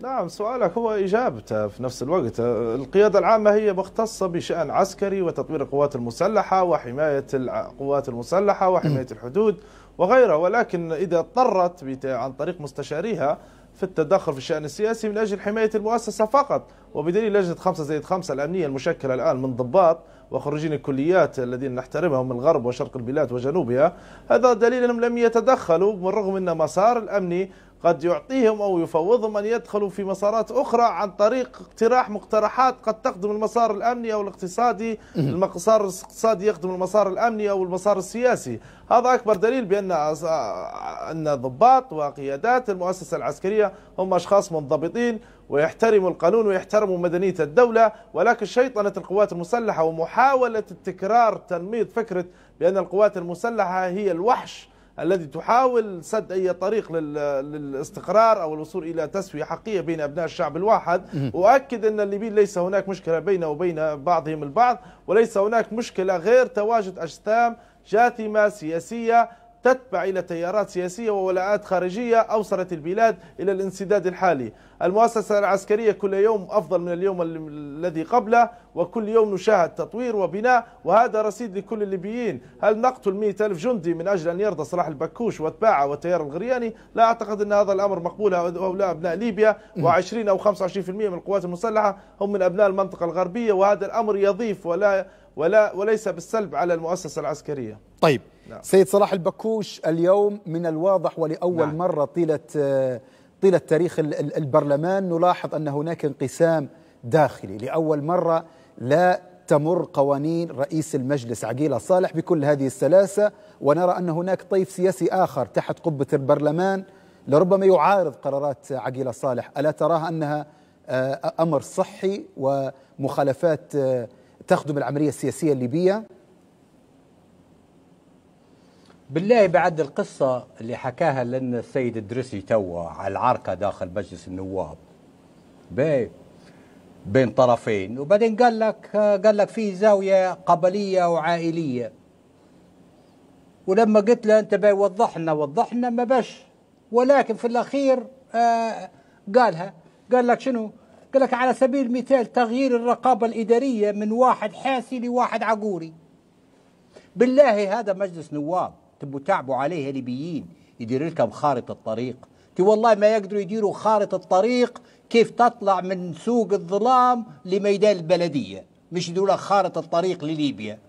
نعم سؤالك هو إجابته في نفس الوقت القيادة العامة هي مختصة بشأن عسكري وتطوير القوات المسلحة وحماية القوات المسلحة وحماية الحدود وغيرها ولكن إذا اضطرت عن طريق مستشاريها في التدخل في الشأن السياسي من أجل حماية المؤسسة فقط وبدليل لجنة 5 زائد 5 الأمنية المشكلة الآن من ضباط وخريجين الكليات الذين نحترمهم من غرب وشرق البلاد وجنوبها هذا دليل أنهم لم يتدخلوا بالرغم أن مسار الأمني قد يعطيهم أو يفوضهم أن يدخلوا في مسارات أخرى عن طريق اقتراح مقترحات قد تخدم المسار الأمني أو الاقتصادي المسار الاقتصادي يخدم المسار الأمني أو المسار السياسي هذا أكبر دليل بأن أن ضباط وقيادات المؤسسة العسكرية هم أشخاص منضبطين ويحترموا القانون ويحترموا مدنية الدولة ولكن شيطنة القوات المسلحة ومحاولة التكرار تنميط فكرة بأن القوات المسلحة هي الوحش الذي تحاول سد أي طريق للاستقرار أو الوصول إلى تسوية حقيقية بين أبناء الشعب الواحد وأكد أن الليبيين ليس هناك مشكلة بينه وبين بعضهم البعض وليس هناك مشكلة غير تواجد أجسام جاثمة سياسية تتبع إلى تيارات سياسية وولاءات خارجية أوصلت البلاد إلى الانسداد الحالي المؤسسة العسكرية كل يوم أفضل من اليوم الذي قبله وكل يوم نشاهد تطوير وبناء وهذا رصيد لكل الليبيين هل نقتل مئة ألف جندي من أجل أن يرضى صلاح البكوش واتباعه والتيار الغرياني لا أعتقد أن هذا الأمر مقبول هؤلاء أبناء ليبيا و20 أو 25% من القوات المسلحة هم من أبناء المنطقة الغربية وهذا الأمر يضيف ولا ولا وليس بالسلب على المؤسسة العسكرية طيب نعم. سيد صلاح البكوش اليوم من الواضح ولأول نعم. مرة طيلة طيلة تاريخ البرلمان نلاحظ أن هناك انقسام داخلي لأول مرة لا تمر قوانين رئيس المجلس عقيلة صالح بكل هذه السلاسة ونرى أن هناك طيف سياسي آخر تحت قبة البرلمان لربما يعارض قرارات عقيلة صالح ألا تراها أنها آه، أمر صحي ومخالفات آه، تخدم العملية السياسية الليبية بالله بعد القصة اللي حكاها لنا السيد الدرسي توا على العركة داخل مجلس النواب باي بين طرفين وبعدين قال لك قال لك في زاوية قبلية وعائلية ولما قلت له أنت باي وضحنا وضحنا ما باش ولكن في الأخير آه، قالها قال لك شنو قال لك على سبيل المثال تغيير الرقابة الإدارية من واحد حاسي لواحد عقوري بالله هذا مجلس نواب تبوا تعبوا عليه ليبيين يدير لكم خارطة الطريق تي والله ما يقدروا يديروا خارطة الطريق كيف تطلع من سوق الظلام لميدان البلدية مش يديروا لك خارطة الطريق لليبيا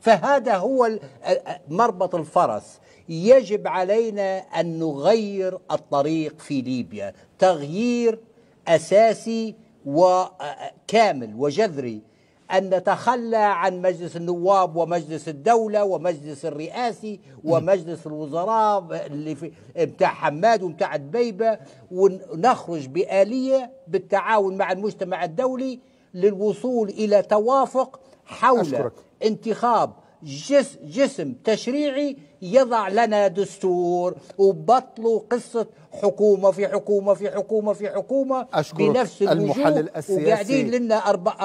فهذا هو مربط الفرس يجب علينا أن نغير الطريق في ليبيا تغيير أساسي وكامل وجذري أن نتخلى عن مجلس النواب ومجلس الدولة ومجلس الرئاسي ومجلس الوزراء اللي في بتاع حماد وبتاع دبيبة ونخرج بآلية بالتعاون مع المجتمع الدولي للوصول إلى توافق حول أشكرك. انتخاب جس جسم تشريعي يضع لنا دستور وبطلوا قصة حكومة في حكومة في حكومة في حكومة أشكرك بنفس المحلل السياسي وقاعدين لنا أربع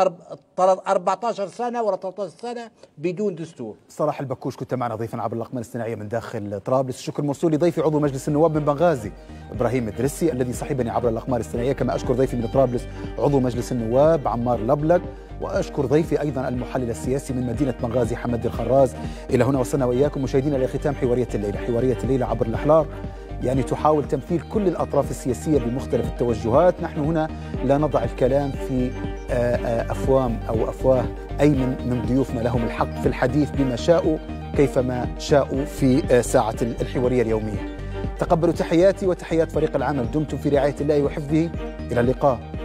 أربع 14 سنة ولا 13 سنة بدون دستور صلاح البكوش كنت معنا ضيفا عبر الأقمار الصناعية من داخل طرابلس شكر موصول لضيفي عضو مجلس النواب من بنغازي إبراهيم الدرسي الذي صاحبني عبر الأقمار الصناعية كما أشكر ضيفي من طرابلس عضو مجلس النواب عمار لبلك وأشكر ضيفي أيضا المحلل السياسي من مدينة بنغازي حمد الخراز إلى هنا وصلنا وإياكم مشاهدينا إلى ختام حوارية الليلة حوارية الليلة عبر الأحلار يعني تحاول تمثيل كل الأطراف السياسية بمختلف التوجهات نحن هنا لا نضع الكلام في آه، آه، أفوام أو أفواه أي من, من ضيوفنا لهم الحق في الحديث بما شاءوا كيفما شاءوا في آه، ساعة الحوارية اليومية تقبلوا تحياتي وتحيات فريق العمل دمتم في رعاية الله وحفظه إلى اللقاء